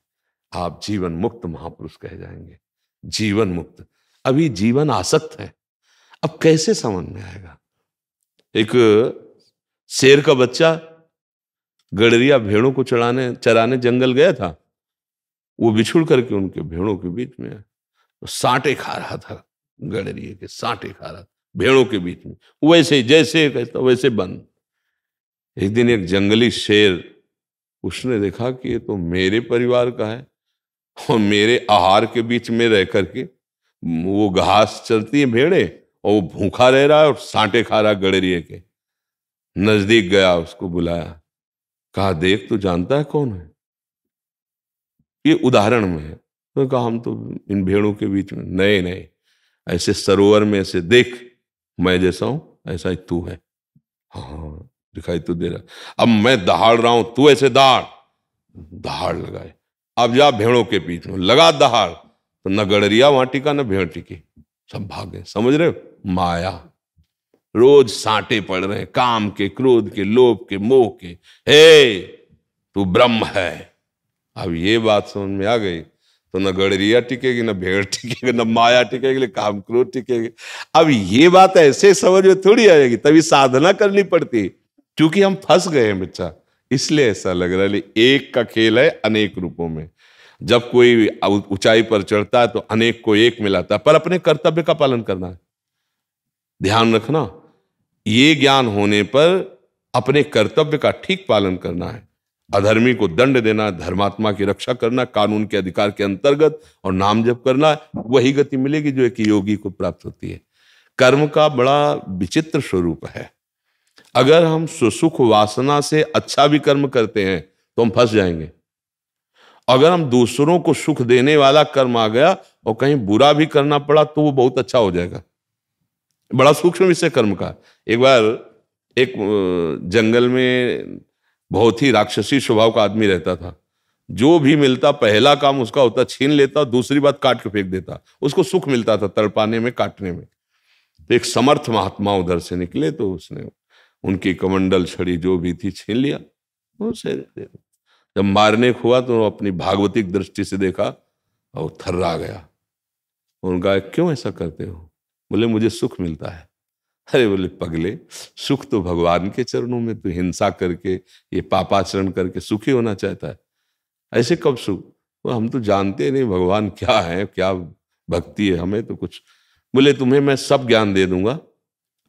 आप जीवन मुक्त महापुरुष कह जाएंगे जीवन मुक्त अभी जीवन आसक्त है अब कैसे समझ में आएगा एक शेर का बच्चा गडरिया भेड़ों को चढ़ाने चराने जंगल गया था वो बिछुड़ करके उनके भेड़ों के बीच में तो सांटे खा रहा था गडरिए के सांटे खा रहा था भेड़ों के बीच में वैसे जैसे कहता वैसे बंद एक दिन एक जंगली शेर उसने देखा कि ये तो मेरे परिवार का है और मेरे आहार के बीच में रह करके वो घास चलती है भेड़े और वो भूखा रह रहा है और सांटे खा रहा गड़रिए के नजदीक गया उसको बुलाया कहा देख तो जानता है कौन है ये उदाहरण में है तो कहा हम तो इन भेड़ों के बीच में नए नए ऐसे सरोवर में ऐसे देख मैं जैसा हूं ऐसा ही तू है हाँ दिखाई तो दे रहा अब मैं दहाड़ रहा हूं तू ऐसे दहाड़ दहाड़ लगाए अब जा भेड़ों के बीच में लगा दहाड़ तो न गड़रिया वहां टिका न भेड़ टिकी सब भागे समझ रहे हो माया रोज सांटे पड़ रहे हैं काम के क्रोध के लोभ के मोह के हे तू ब्रह्म है अब ये बात समझ में आ गई तो न गड़रिया टिकेगी न भेड़ टिकेगी न माया टिकेगी काम क्रोध टिकेगी अब ये बात ऐसे समझ में थोड़ी आएगी तभी साधना करनी पड़ती क्योंकि हम फंस गए बच्चा इसलिए ऐसा लग रहा है एक का खेल है अनेक रूपों में जब कोई ऊंचाई पर चढ़ता है तो अनेक को एक मिलाता है पर अपने कर्तव्य का पालन करना है ध्यान रखना ये ज्ञान होने पर अपने कर्तव्य का ठीक पालन करना है अधर्मी को दंड देना धर्मात्मा की रक्षा करना कानून के अधिकार के अंतर्गत और नाम जप करना वही गति मिलेगी जो एक योगी को प्राप्त होती है कर्म का बड़ा विचित्र स्वरूप है अगर हम सुसुख वासना से अच्छा भी कर्म करते हैं तो हम फंस जाएंगे अगर हम दूसरों को सुख देने वाला कर्म आ गया और कहीं बुरा भी करना पड़ा तो वो बहुत अच्छा हो जाएगा बड़ा सूक्ष्म विषय कर्म का एक बार एक जंगल में बहुत ही राक्षसी स्वभाव का आदमी रहता था जो भी मिलता पहला काम उसका होता छीन लेता दूसरी बात काट के फेंक देता उसको सुख मिलता था तड़पाने में काटने में तो एक समर्थ महात्मा उधर से निकले तो उसने उनकी कमंडल छड़ी जो भी थी छीन लिया उसे जब मारने को हुआ तो अपनी भागवतिक दृष्टि से देखा और थर्रा गया उनका क्यों ऐसा करते हो बोले मुझे सुख मिलता है अरे बोले पगले सुख तो भगवान के चरणों में तू हिंसा करके ये पापाचरण करके सुखी होना चाहता है ऐसे कब सुख वो हम तो जानते नहीं भगवान क्या है क्या भक्ति है हमें तो कुछ बोले तुम्हें मैं सब ज्ञान दे दूंगा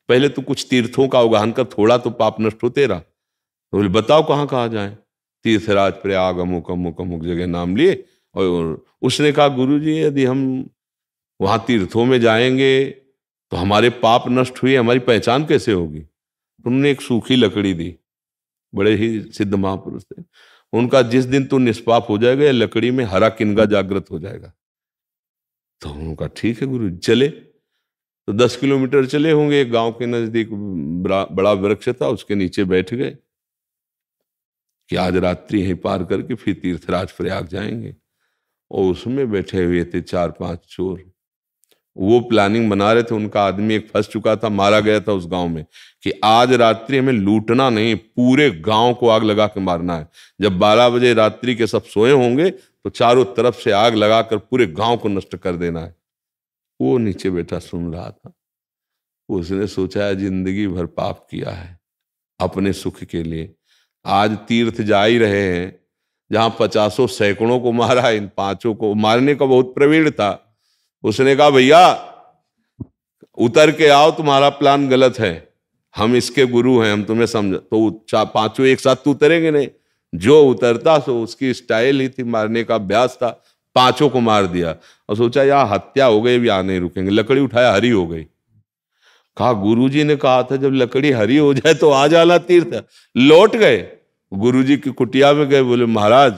पहले तो कुछ तीर्थों का उगाहन कर थोड़ा तो पाप नष्ट होते रहा तो बोले बताओ कहाँ कहाँ जाए तीर्थराज प्रयाग अमुक अमुक अमुक जगह नाम लिए और उसने कहा गुरु जी यदि हम वहाँ तीर्थों में जाएंगे तो हमारे पाप नष्ट हुए हमारी पहचान कैसे होगी तुमने एक सूखी लकड़ी दी बड़े ही सिद्ध महापुरुष थे उनका जिस दिन तू निष्पाप हो जाएगा या लकड़ी में हरा किनगा जागृत हो जाएगा तो उनका ठीक है गुरु चले तो दस किलोमीटर चले होंगे एक गांव के नजदीक बड़ा वृक्ष था उसके नीचे बैठ गए कि आज रात्रि ही पार करके फिर तीर्थराज प्रयाग जाएंगे और उसमें बैठे हुए थे चार पांच चोर वो प्लानिंग बना रहे थे उनका आदमी एक फंस चुका था मारा गया था उस गांव में कि आज रात्रि हमें लूटना नहीं पूरे गांव को आग लगा के मारना है जब बारह बजे रात्रि के सब सोए होंगे तो चारों तरफ से आग लगाकर पूरे गांव को नष्ट कर देना है वो नीचे बेटा सुन रहा था उसने सोचा जिंदगी भर पाप किया है अपने सुख के लिए आज तीर्थ जा ही रहे हैं जहां पचासों सैकड़ों को मारा इन पांचों को मारने का बहुत प्रवीण था उसने कहा भैया उतर के आओ तुम्हारा प्लान गलत है हम इसके गुरु हैं हम तुम्हें समझ तो पांचों एक साथ तो उतरेंगे नहीं जो उतरता सो उसकी स्टाइल ही थी मारने का अभ्यास था पांचों को मार दिया और सोचा यहाँ हत्या हो गई भी यहाँ नहीं रुकेंगे लकड़ी उठाया हरी हो गई कहा गुरुजी ने कहा था जब लकड़ी हरी हो जाए तो आ जाला तीर्थ लौट गए गुरुजी की कुटिया में गए बोले महाराज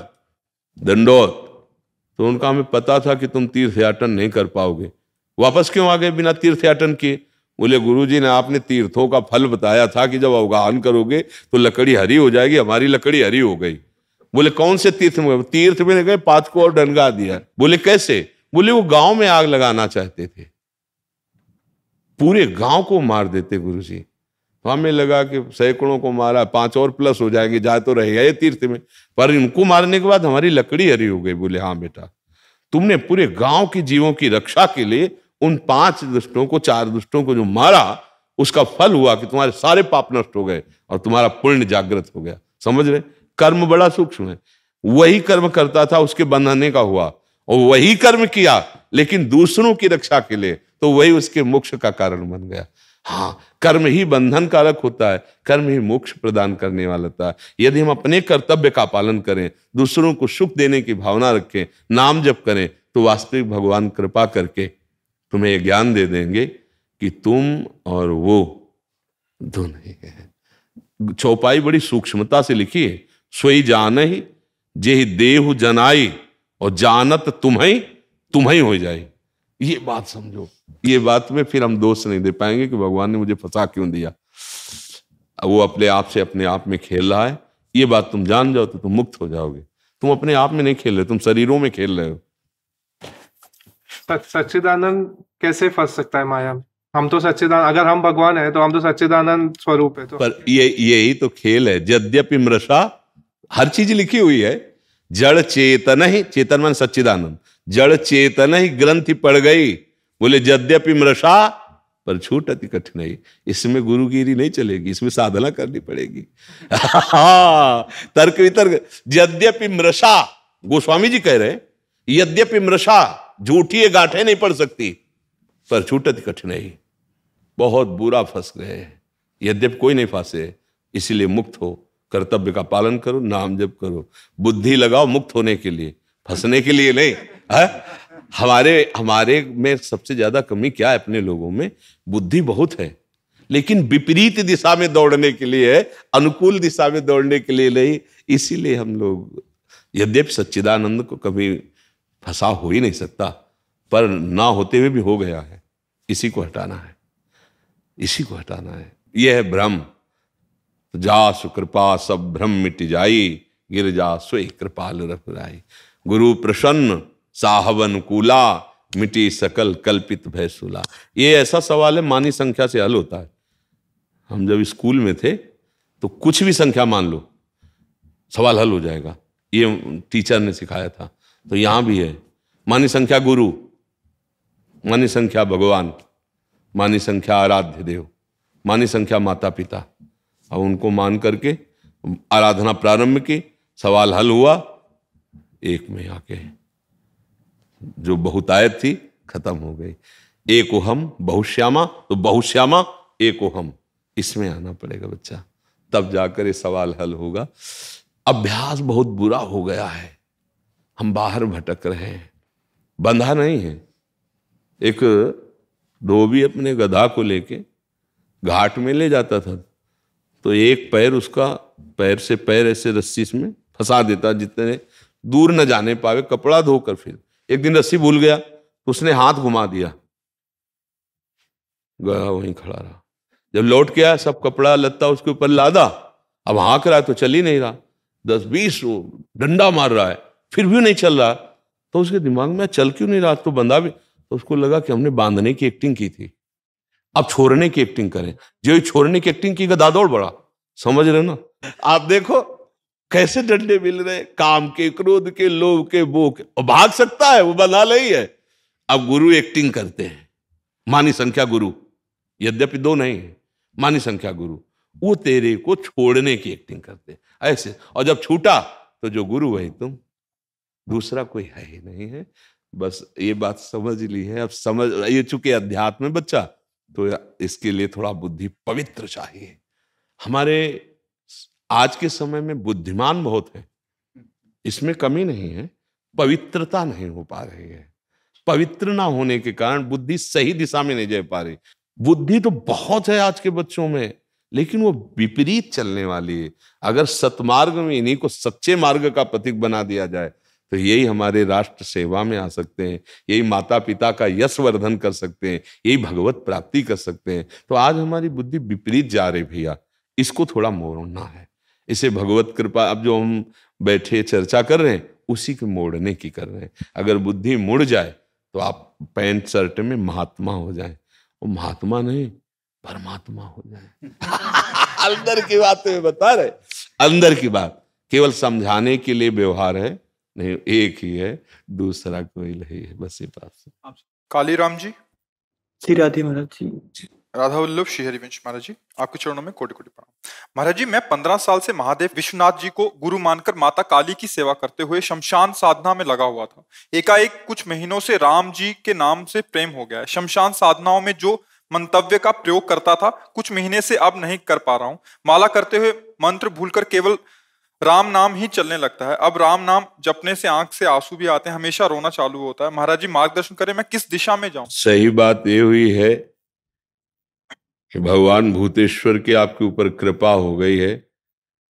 दंडोत तो उनका हमें पता था कि तुम तीर्थयाटन नहीं कर पाओगे वापस क्यों आ गए बिना तीर्थयाटन किए बोले गुरुजी ने आपने तीर्थों का फल बताया था कि जब अवगाहन करोगे तो लकड़ी हरी हो जाएगी हमारी लकड़ी हरी हो गई बोले कौन से तीर्थ में तीर्थ में गए पात को और डनगा दिया बोले कैसे बोले वो गांव में आग लगाना चाहते थे पूरे गांव को मार देते गुरुजी तो हमें लगा कि सैकड़ों को मारा पांच और प्लस हो जाएंगे जा तो रहेगा ये तीर्थ में पर इनको मारने के बाद हमारी लकड़ी हरी हो गई बोले हाँ बेटा तुमने पूरे गांव के जीवों की रक्षा के लिए उन पांच दुष्टों को चार दुष्टों को जो मारा उसका फल हुआ कि तुम्हारे सारे पाप नष्ट हो गए और तुम्हारा पुण्य जागृत हो गया समझ रहे कर्म बड़ा सूक्ष्म है वही कर्म करता था उसके बंधाने का हुआ और वही कर्म किया लेकिन दूसरों की रक्षा के लिए तो वही उसके मोक्ष का कारण बन गया हाँ कर्म ही बंधन कारक होता है कर्म ही मोक्ष प्रदान करने वाला होता है यदि हम अपने कर्तव्य का पालन करें दूसरों को सुख देने की भावना रखें नाम जप करें तो वास्तविक भगवान कृपा करके तुम्हें ज्ञान दे देंगे कि तुम और वो दो नहीं हैं चौपाई बड़ी सूक्ष्मता से लिखी है सोई जान ही जे देह जनाई और जानत तुम्हें तुम्हें हो जाए ये बात समझो ये बात में फिर हम दोष नहीं दे पाएंगे कि भगवान ने मुझे फंसा क्यों दिया वो अपने आप से अपने आप में खेल रहा है ये बात तुम जान जाओ तो तुम मुक्त हो जाओगे तुम अपने आप में नहीं खेल रहे तुम शरीरों में खेल रहे हो सच्चिदानंद कैसे फंस सकता है माया में हम तो सच्चिदान अगर हम भगवान है तो हम तो सच्चिदानंद स्वरूप है तो पर ये यही तो खेल है यद्यपि मृषा हर चीज लिखी हुई है जड़ चेतन ही चेतन मन सच्चिदानंद जड़ चेतन ही ग्रंथि पड़ गई बोले यद्यपि मृषा पर छूट अति कठिनाई इसमें गुरुगिरी नहीं चलेगी इसमें साधना करनी पड़ेगी हाँ, तर्क वितर्क यद्यपि मृषा गोस्वामी जी कह रहे यद्यपि मृषा झूठी गांठे नहीं पड़ सकती पर छूट अति कठिनाई बहुत बुरा फंस गए हैं यद्यपि कोई नहीं फंसे इसीलिए मुक्त हो कर्तव्य का पालन करो नाम जप करो बुद्धि लगाओ मुक्त होने के लिए फंसने के लिए नहीं है हमारे हमारे में सबसे ज्यादा कमी क्या है अपने लोगों में बुद्धि बहुत है लेकिन विपरीत दिशा में दौड़ने के लिए है अनुकूल दिशा में दौड़ने के लिए नहीं इसीलिए हम लोग यद्यपि सच्चिदानंद को कभी फंसा हो ही नहीं सकता पर ना होते हुए भी हो गया है इसी को हटाना है इसी को हटाना है यह है भ्रम जा सुकृपा सब भ्रम मिट जाई गिर जा सोई कृपाल रख गुरु प्रसन्न साहवन कूला मिट्टी सकल कल्पित भैसुला ये ऐसा सवाल है मानी संख्या से हल होता है हम जब स्कूल में थे तो कुछ भी संख्या मान लो सवाल हल हो जाएगा ये टीचर ने सिखाया था तो यहाँ भी है मानी संख्या गुरु मानी संख्या भगवान मानी संख्या आराध्य देव मानी संख्या माता पिता अब उनको मान करके आराधना प्रारंभ की सवाल हल हुआ एक में आके जो बहुतायत थी खत्म हो गई एक हम बहुश्यामा तो बहुश्यामा एक हम इसमें आना पड़ेगा बच्चा तब जाकर ये सवाल हल होगा अभ्यास बहुत बुरा हो गया है हम बाहर भटक रहे हैं बंधा नहीं है एक धोबी अपने गधा को लेके घाट में ले जाता था तो एक पैर उसका पैर से पैर ऐसे रस्सी में फंसा देता जितने दूर न जाने पावे कपड़ा धोकर फिर एक दिन रस्सी भूल गया तो उसने हाथ घुमा दिया गया वहीं खड़ा रहा जब लौट के आया सब कपड़ा लत्ता उसके ऊपर लादा अब हाँक रहा है तो चल ही नहीं रहा दस बीस डंडा मार रहा है फिर भी नहीं चल रहा तो उसके दिमाग में चल क्यों नहीं रहा तो बंदा भी तो उसको लगा कि हमने बांधने की एक्टिंग की थी अब छोड़ने की एक्टिंग करें जो छोड़ने की एक्टिंग की गदादौड़ बढ़ा समझ रहे ना आप देखो कैसे डंडे मिल रहे हैं काम के क्रोध के लोभ के वो के और भाग सकता है वो बना ही है अब गुरु एक्टिंग करते हैं मानी संख्या गुरु यद्यपि दो नहीं है मानी संख्या गुरु वो तेरे को छोड़ने की एक्टिंग करते हैं ऐसे और जब छूटा तो जो गुरु वही तुम दूसरा कोई है ही नहीं है बस ये बात समझ ली है अब समझ ये चूंकि अध्यात्म बच्चा तो इसके लिए थोड़ा बुद्धि पवित्र चाहिए हमारे आज के समय में बुद्धिमान बहुत है इसमें कमी नहीं है पवित्रता नहीं हो पा रही है पवित्र ना होने के कारण बुद्धि सही दिशा में नहीं जा पा रही बुद्धि तो बहुत है आज के बच्चों में लेकिन वो विपरीत चलने वाली है अगर सतमार्ग में इन्हीं को सच्चे मार्ग का प्रतीक बना दिया जाए तो यही हमारे राष्ट्र सेवा में आ सकते हैं यही माता पिता का यश वर्धन कर सकते हैं यही भगवत प्राप्ति कर सकते हैं तो आज हमारी बुद्धि विपरीत जा रही भैया इसको थोड़ा मोड़ना है इसे भगवत कृपा अब जो हम बैठे चर्चा कर रहे हैं उसी के मोड़ने की कर रहे हैं अगर बुद्धि मुड़ जाए तो आप पैंट शर्ट में महात्मा हो जाए वो महात्मा नहीं परमात्मा हो जाए अंदर की बात तो बता रहे अंदर की बात केवल समझाने के लिए व्यवहार है नहीं एक ही है दूसरा कोई नहीं है बस ये बात काली राम जी श्री राधे महाराज जी राधा उल्लभ श्रीहरि महाराज जी आपके चरणों में कोटि कोटि प्रणाम महाराज जी मैं पंद्रह साल से महादेव विश्वनाथ जी को गुरु मानकर माता काली की सेवा करते हुए शमशान साधना में लगा हुआ था एकाएक कुछ महीनों से राम जी के नाम से प्रेम हो गया है शमशान साधनाओं में जो मंतव्य का प्रयोग करता था कुछ महीने से अब नहीं कर पा रहा हूँ माला करते हुए मंत्र भूलकर केवल राम नाम ही चलने लगता है अब राम नाम जपने से आंख से आंसू भी आते हैं हमेशा रोना चालू होता है महाराज जी मार्गदर्शन करें मैं किस दिशा में जाऊं सही बात ये हुई है कि भगवान भूतेश्वर की आपके ऊपर कृपा हो गई है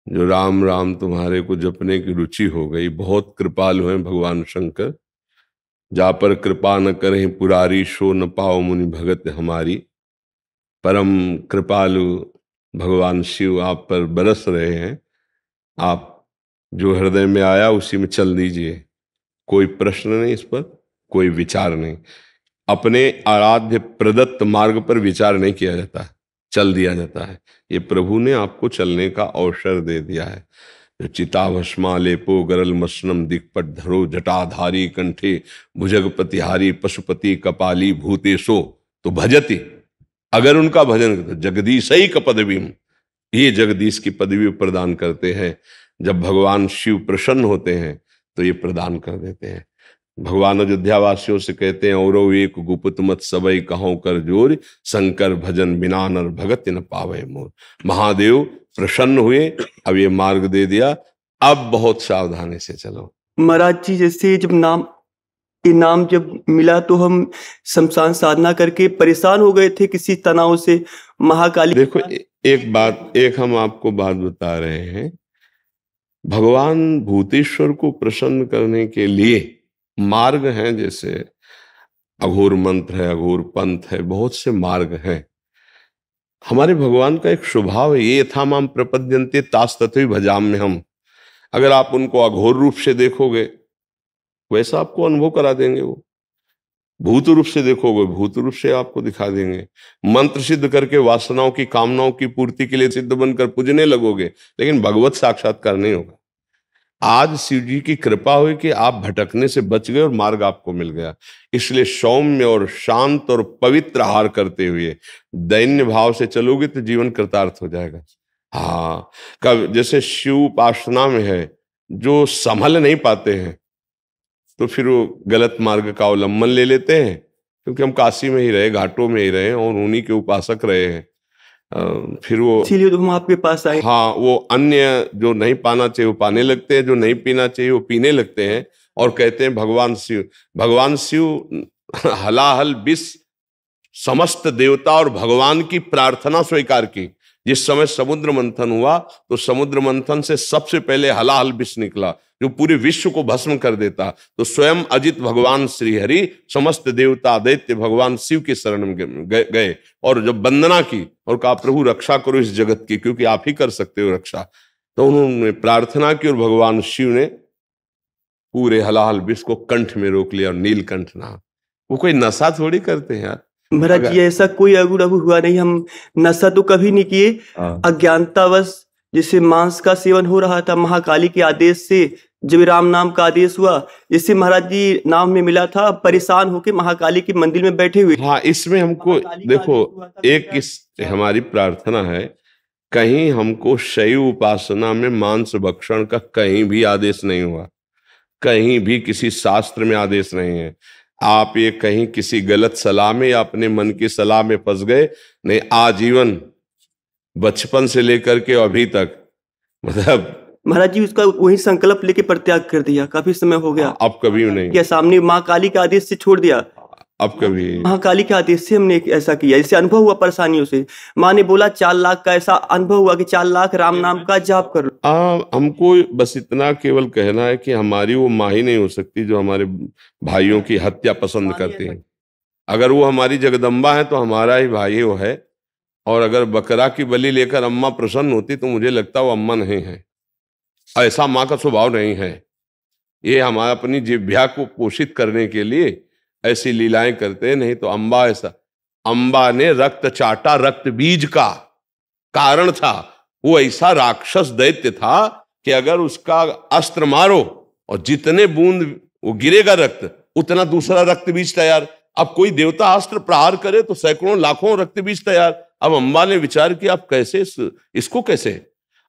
जो राम राम तुम्हारे को जपने की रुचि हो गई बहुत कृपालु हैं भगवान शंकर जा पर कृपा न करें पुरारी शो न पाओ मुनि भगत हमारी परम कृपालु भगवान शिव आप पर बरस रहे हैं आप जो हृदय में आया उसी में चल दीजिए कोई प्रश्न नहीं इस पर कोई विचार नहीं अपने आराध्य प्रदत्त मार्ग पर विचार नहीं किया जाता है चल दिया जाता है ये प्रभु ने आपको चलने का अवसर दे दिया है चिताभस्मा लेपो गरल मसनम दिक्पट धरो जटाधारी कंठे भुजगपतिहारी पशुपति कपाली भूतेशो तो भजती अगर उनका भजन जगदीश ही का पदवी ये जगदीश की पदवी प्रदान करते हैं जब भगवान शिव प्रसन्न होते हैं तो ये प्रदान कर देते हैं भगवान अयोध्या वासियों से कहते हैं और एक गुप्त मत सबई कहो कर जोर शंकर भजन बिना नर भगत न पावे मोर महादेव प्रसन्न हुए अब ये मार्ग दे दिया अब बहुत सावधानी से चलो महाराज जी जैसे जब नाम ये नाम जब मिला तो हम शमशान साधना करके परेशान हो गए थे किसी तनाव से महाकाली देखो ए, एक बात एक हम आपको बात बता रहे हैं भगवान भूतेश्वर को प्रसन्न करने के लिए मार्ग हैं जैसे अघोर मंत्र है अघोर पंथ है बहुत से मार्ग हैं हमारे भगवान का एक स्वभाव है ये यथा माम प्रपद्यंते तास तत्वी भजाम में हम अगर आप उनको अघोर रूप से देखोगे वैसा आपको अनुभव करा देंगे वो भूत रूप से देखोगे भूत रूप से आपको दिखा देंगे मंत्र सिद्ध करके वासनाओं की कामनाओं की पूर्ति के लिए सिद्ध बनकर पूजने लगोगे लेकिन भगवत साक्षात्कार नहीं होगा आज शिव जी की कृपा हुई कि आप भटकने से बच गए और मार्ग आपको मिल गया इसलिए सौम्य और शांत और पवित्र हार करते हुए दैन्य भाव से चलोगे तो जीवन कृतार्थ हो जाएगा हाँ कब जैसे शिव उपासना में है जो संभल नहीं पाते हैं तो फिर वो गलत मार्ग का अवलंबन ले लेते हैं क्योंकि हम काशी में ही रहे घाटों में ही रहे और उन्हीं के उपासक रहे हैं फिर वो इसीलिए तो हम आपके पास आए हाँ वो अन्य जो नहीं पाना चाहिए वो पाने लगते हैं जो नहीं पीना चाहिए वो पीने लगते हैं और कहते हैं भगवान शिव भगवान शिव हलाहल विष समस्त देवता और भगवान की प्रार्थना स्वीकार की जिस समय समुद्र मंथन हुआ तो समुद्र मंथन से सबसे पहले हलाहल विष निकला जो पूरे विश्व को भस्म कर देता तो स्वयं अजित भगवान श्रीहरि समस्त देवता दैत्य भगवान शिव के शरण में गए और जब वंदना की और कहा प्रभु रक्षा करो इस जगत की क्योंकि आप ही कर सकते हो रक्षा तो उन्होंने प्रार्थना की और भगवान शिव ने पूरे हलाहल विष को कंठ में रोक लिया और नीलकंठ नाम वो कोई नशा थोड़ी करते हैं यार महाराज जी ऐसा कोई अगु अगु हुआ नहीं हम नशा तो कभी नहीं किए हाँ। अज्ञानतावश जिसे मांस का सेवन हो रहा था महाकाली के आदेश से जब राम नाम का आदेश हुआ इससे महाराज जी नाम में मिला था परेशान होके महाकाली के मंदिर में बैठे हुए हाँ इसमें हमको देखो एक इस हमारी प्रार्थना है कहीं हमको शैव उपासना में मांस भक्षण का कहीं भी आदेश नहीं हुआ कहीं भी किसी शास्त्र में आदेश नहीं है आप ये कहीं किसी गलत सलाह में या अपने मन की सलाह में फंस गए नहीं आजीवन बचपन से लेकर के अभी तक मतलब महाराज जी उसका वही संकल्प लेके प्रत्याग कर दिया काफी समय हो गया अब कभी नहीं क्या सामने माँ काली का आदेश से छोड़ दिया अब कभी हाँ काली के हाथी इससे हमने ऐसा किया इससे अनुभव हुआ परेशानियों से माँ ने बोला चार लाख का ऐसा अनुभव हुआ कि चार लाख राम नाम का जाप कर लो हमको बस इतना केवल कहना है कि हमारी वो माँ ही नहीं हो सकती जो हमारे भाइयों की हत्या पसंद करते हैं अगर वो हमारी जगदम्बा है तो हमारा ही भाई वो है और अगर बकरा की बलि लेकर अम्मा प्रसन्न होती तो मुझे लगता वो अम्मा नहीं है ऐसा माँ का स्वभाव नहीं है ये हमारा अपनी जिभ्या को पोषित करने के लिए ऐसी लीलाएं करते नहीं तो अम्बा ऐसा अम्बा ने रक्त चाटा रक्त बीज का कारण था वो ऐसा राक्षस दैत्य था कि अगर उसका अस्त्र मारो और जितने बूंद वो गिरेगा रक्त उतना दूसरा रक्त बीज तैयार अब कोई देवता अस्त्र प्रहार करे तो सैकड़ों लाखों रक्त बीज तैयार अब अम्बा ने विचार किया आप कैसे इसको कैसे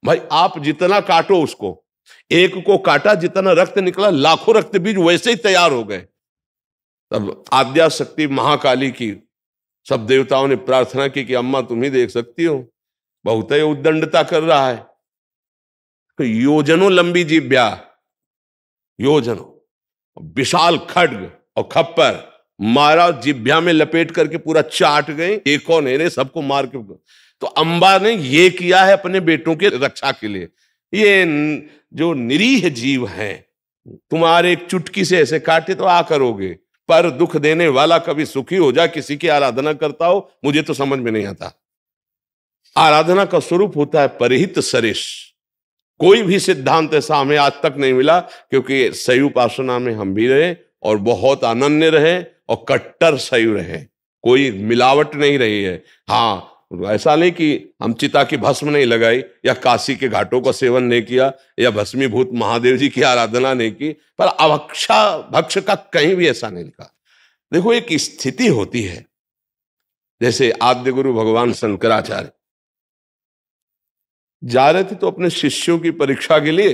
भाई आप जितना काटो उसको एक को काटा जितना रक्त निकला लाखों रक्त बीज वैसे ही तैयार हो गए तब आद्या शक्ति महाकाली की सब देवताओं ने प्रार्थना की कि अम्मा तुम ही देख सकती हो बहुत ही उद्दंडता कर रहा है तो योजनों लंबी ब्या योजनों विशाल खड्ग और खप्पर मारा जिभ्या में लपेट करके पूरा चाट गए एक और नहीं सबको मार के तो अम्बा ने ये किया है अपने बेटों के रक्षा के लिए ये जो निरीह जीव हैं तुम्हारे एक चुटकी से ऐसे काटे तो आ करोगे पर दुख देने वाला कभी सुखी हो जाए किसी की आराधना करता हो मुझे तो समझ में नहीं आता आराधना का स्वरूप होता है परिहित सरिश कोई भी सिद्धांत ऐसा हमें आज तक नहीं मिला क्योंकि सही उपासना में हम भी रहे और बहुत अनन्य रहे और कट्टर सही रहे कोई मिलावट नहीं रही है हाँ ऐसा नहीं कि हम चिता की भस्म नहीं लगाई या काशी के घाटों का सेवन नहीं किया या भस्मीभूत महादेव जी की आराधना नहीं की पर अवक्षा भक्ष का कहीं भी ऐसा नहीं लिखा देखो एक स्थिति होती है जैसे आद्य गुरु भगवान शंकराचार्य जा रहे थे तो अपने शिष्यों की परीक्षा के लिए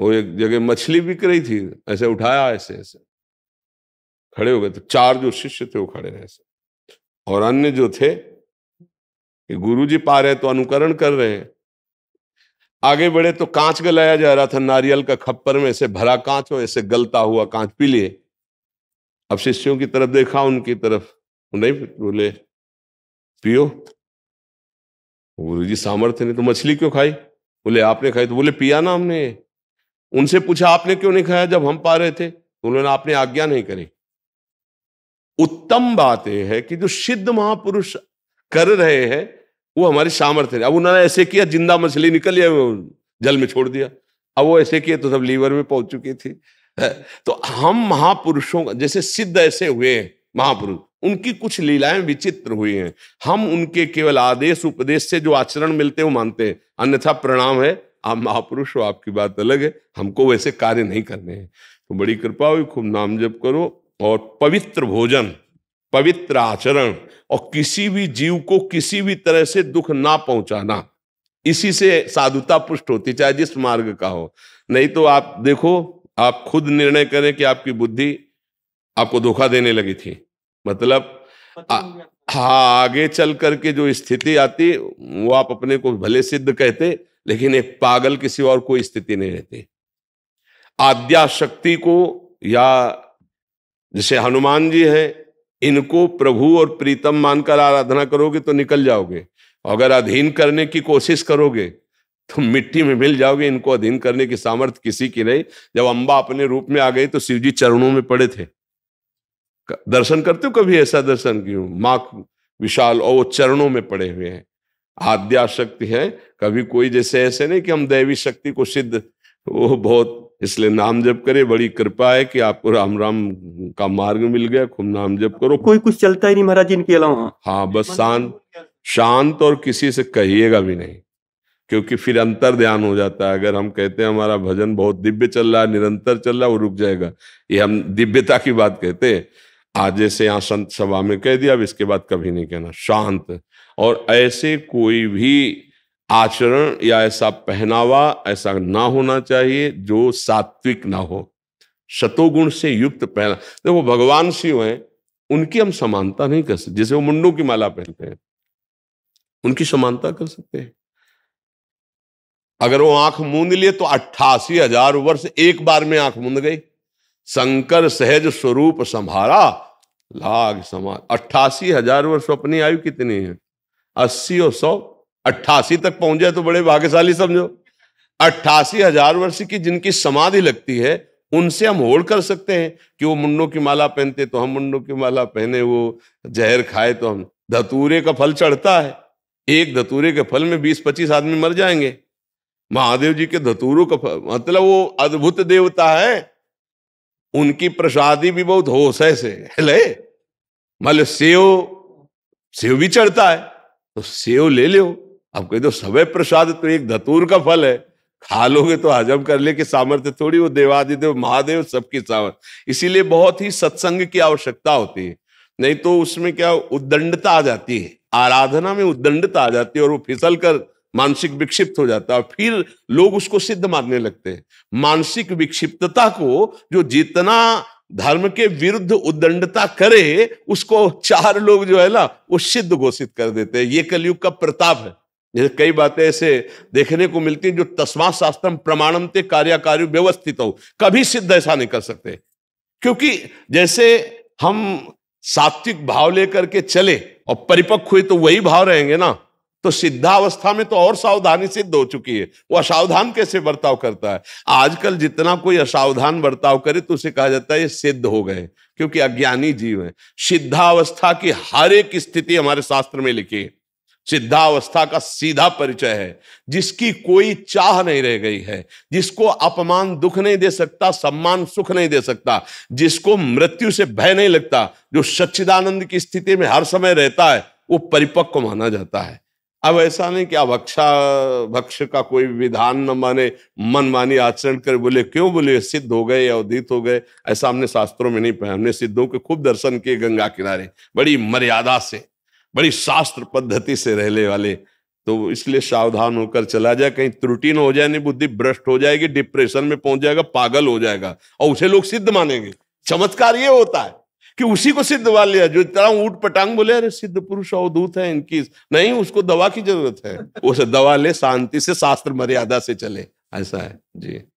वो एक जगह मछली बिक रही थी ऐसे उठाया ऐसे ऐसे खड़े हो गए तो चार जो शिष्य थे वो खड़े रहे ऐसे और अन्य जो थे कि गुरु जी पा रहे तो अनुकरण कर रहे हैं आगे बढ़े तो कांच गलाया जा रहा था नारियल का खप्पर में ऐसे भरा कांच हो ऐसे गलता हुआ कांच पी लिए अब शिष्यों की तरफ देखा उनकी तरफ नहीं बोले पियो गुरु जी सामर्थ्य ने तो मछली क्यों खाई बोले आपने खाई तो बोले पिया ना हमने उनसे पूछा आपने क्यों नहीं खाया जब हम पा रहे थे तो उन्होंने आपने आज्ञा नहीं करी उत्तम बात यह है कि जो सिद्ध महापुरुष कर रहे हैं वो हमारे सामर्थ्य अब उन्होंने ऐसे किया जिंदा मछली निकल गया जल में छोड़ दिया अब वो ऐसे किए तो सब लीवर में पहुंच चुकी थी तो हम महापुरुषों का जैसे सिद्ध ऐसे हुए हैं महापुरुष उनकी कुछ लीलाएं विचित्र हुई हैं हम उनके केवल आदेश उपदेश से जो आचरण मिलते हैं वो मानते हैं अन्यथा प्रणाम है आप महापुरुष हो आपकी बात अलग है हमको वैसे कार्य नहीं करने हैं तो बड़ी कृपा हुई खूब नाम जप करो और पवित्र भोजन पवित्र आचरण और किसी भी जीव को किसी भी तरह से दुख ना पहुंचाना इसी से साधुता पुष्ट होती चाहे जिस मार्ग का हो नहीं तो आप देखो आप खुद निर्णय करें कि आपकी बुद्धि आपको धोखा देने लगी थी मतलब हा हाँ आगे चल करके जो स्थिति आती वो आप अपने को भले सिद्ध कहते लेकिन एक पागल किसी और कोई स्थिति नहीं रहती आद्या शक्ति को या जैसे हनुमान जी हैं इनको प्रभु और प्रीतम मानकर आराधना करोगे तो निकल जाओगे अगर अधीन करने की कोशिश करोगे तो मिट्टी में मिल जाओगे इनको अधीन करने की सामर्थ्य किसी की नहीं जब अम्बा अपने रूप में आ गई तो शिवजी चरणों में पड़े थे दर्शन करते हो कभी ऐसा दर्शन क्यों माँ विशाल और वो चरणों में पड़े हुए हैं आद्या शक्ति है कभी कोई जैसे ऐसे नहीं कि हम दैवी शक्ति को सिद्ध वो बहुत इसलिए नाम जप करे बड़ी कृपा है कि आपको राम राम का मार्ग मिल गया खूब नाम जप करो कोई कुछ चलता ही नहीं महाराज इनके अलावा हाँ बस शांत शांत और किसी से कहिएगा भी नहीं क्योंकि फिर अंतर ध्यान हो जाता है अगर हम कहते हैं हमारा भजन बहुत दिव्य चल रहा है निरंतर चल रहा है वो रुक जाएगा ये हम दिव्यता की बात कहते हैं आज जैसे यहाँ संत सभा में कह दिया अब इसके बाद कभी नहीं कहना शांत और ऐसे कोई भी आचरण या ऐसा पहनावा ऐसा ना होना चाहिए जो सात्विक ना हो शतोगुण से युक्त पहना देखो भगवान शिव हैं उनकी हम समानता नहीं कर सकते जैसे वो मुंडों की माला पहनते हैं उनकी समानता कर सकते हैं अगर वो आंख मूंद लिए तो अट्ठासी हजार वर्ष एक बार में आंख मूंद गई शंकर सहज स्वरूप संभारा लाग समाज अट्ठासी हजार वर्ष अपनी आयु कितनी है अस्सी और सौ अट्ठासी तक पहुंच जाए तो बड़े भाग्यशाली समझो अट्ठासी हजार वर्ष की जिनकी समाधि लगती है उनसे हम होल्ड कर सकते हैं कि वो मुंडों की माला पहनते तो हम मुंडों की माला पहने वो जहर खाए तो हम धतूरे का फल चढ़ता है एक धतूरे के फल में बीस पच्चीस आदमी मर जाएंगे महादेव जी के धतूरों का फल मतलब वो अद्भुत देवता है उनकी प्रसादी भी बहुत होश है से ले मतलब सेव सेव भी चढ़ता है तो सेव ले लो अब कह दो तो सवय प्रसाद तो एक धतूर का फल है खा लोगे तो हजम ले की सामर्थ्य थोड़ी वो देवादिदेव महादेव सबके सामर्थ्य इसीलिए बहुत ही सत्संग की आवश्यकता होती है नहीं तो उसमें क्या उद्दंडता आ जाती है आराधना में उद्दंडता आ जाती है और वो फिसल कर मानसिक विक्षिप्त हो जाता है फिर लोग उसको सिद्ध मानने लगते हैं मानसिक विक्षिप्तता को जो जितना धर्म के विरुद्ध उद्दंडता करे उसको चार लोग जो है ना वो सिद्ध घोषित कर देते हैं ये कलयुग का प्रताप है जैसे कई बातें ऐसे देखने को मिलती हैं जो तस्मा शास्त्र प्रमाणमते कार्यकारी व्यवस्थित हो कभी सिद्ध ऐसा नहीं कर सकते क्योंकि जैसे हम सात्विक भाव लेकर के चले और परिपक्व हुए तो वही भाव रहेंगे ना तो सिद्धावस्था में तो और सावधानी सिद्ध हो चुकी है वो असावधान कैसे बर्ताव करता है आजकल जितना कोई असावधान बर्ताव करे तो उसे कहा जाता है ये सिद्ध हो गए क्योंकि अज्ञानी जीव है सिद्धावस्था की हर एक स्थिति हमारे शास्त्र में लिखी है सिद्धावस्था का सीधा परिचय है जिसकी कोई चाह नहीं रह गई है जिसको अपमान दुख नहीं दे सकता सम्मान सुख नहीं दे सकता जिसको मृत्यु से भय नहीं लगता जो सच्चिदानंद की स्थिति में हर समय रहता है वो परिपक्व माना जाता है अब ऐसा नहीं कि अभक्षा भक्ष का कोई विधान न माने मनमानी आचरण कर बोले क्यों बोले सिद्ध हो गए या उदित हो गए ऐसा हमने शास्त्रों में नहीं पाया हमने सिद्धों के खूब दर्शन किए गंगा किनारे बड़ी मर्यादा से बड़ी शास्त्र पद्धति से रहने वाले तो इसलिए सावधान होकर चला जाए कहीं त्रुटि न हो जाए नहीं बुद्धि भ्रष्ट हो जाएगी डिप्रेशन में पहुंच जाएगा पागल हो जाएगा और उसे लोग सिद्ध मानेंगे चमत्कार ये होता है कि उसी को सिद्ध मान लिया जो इतना ऊट पटांग बोले अरे सिद्ध पुरुष अवधूत है इनकी नहीं उसको दवा की जरूरत है उसे दवा ले शांति से शास्त्र मर्यादा से चले ऐसा है जी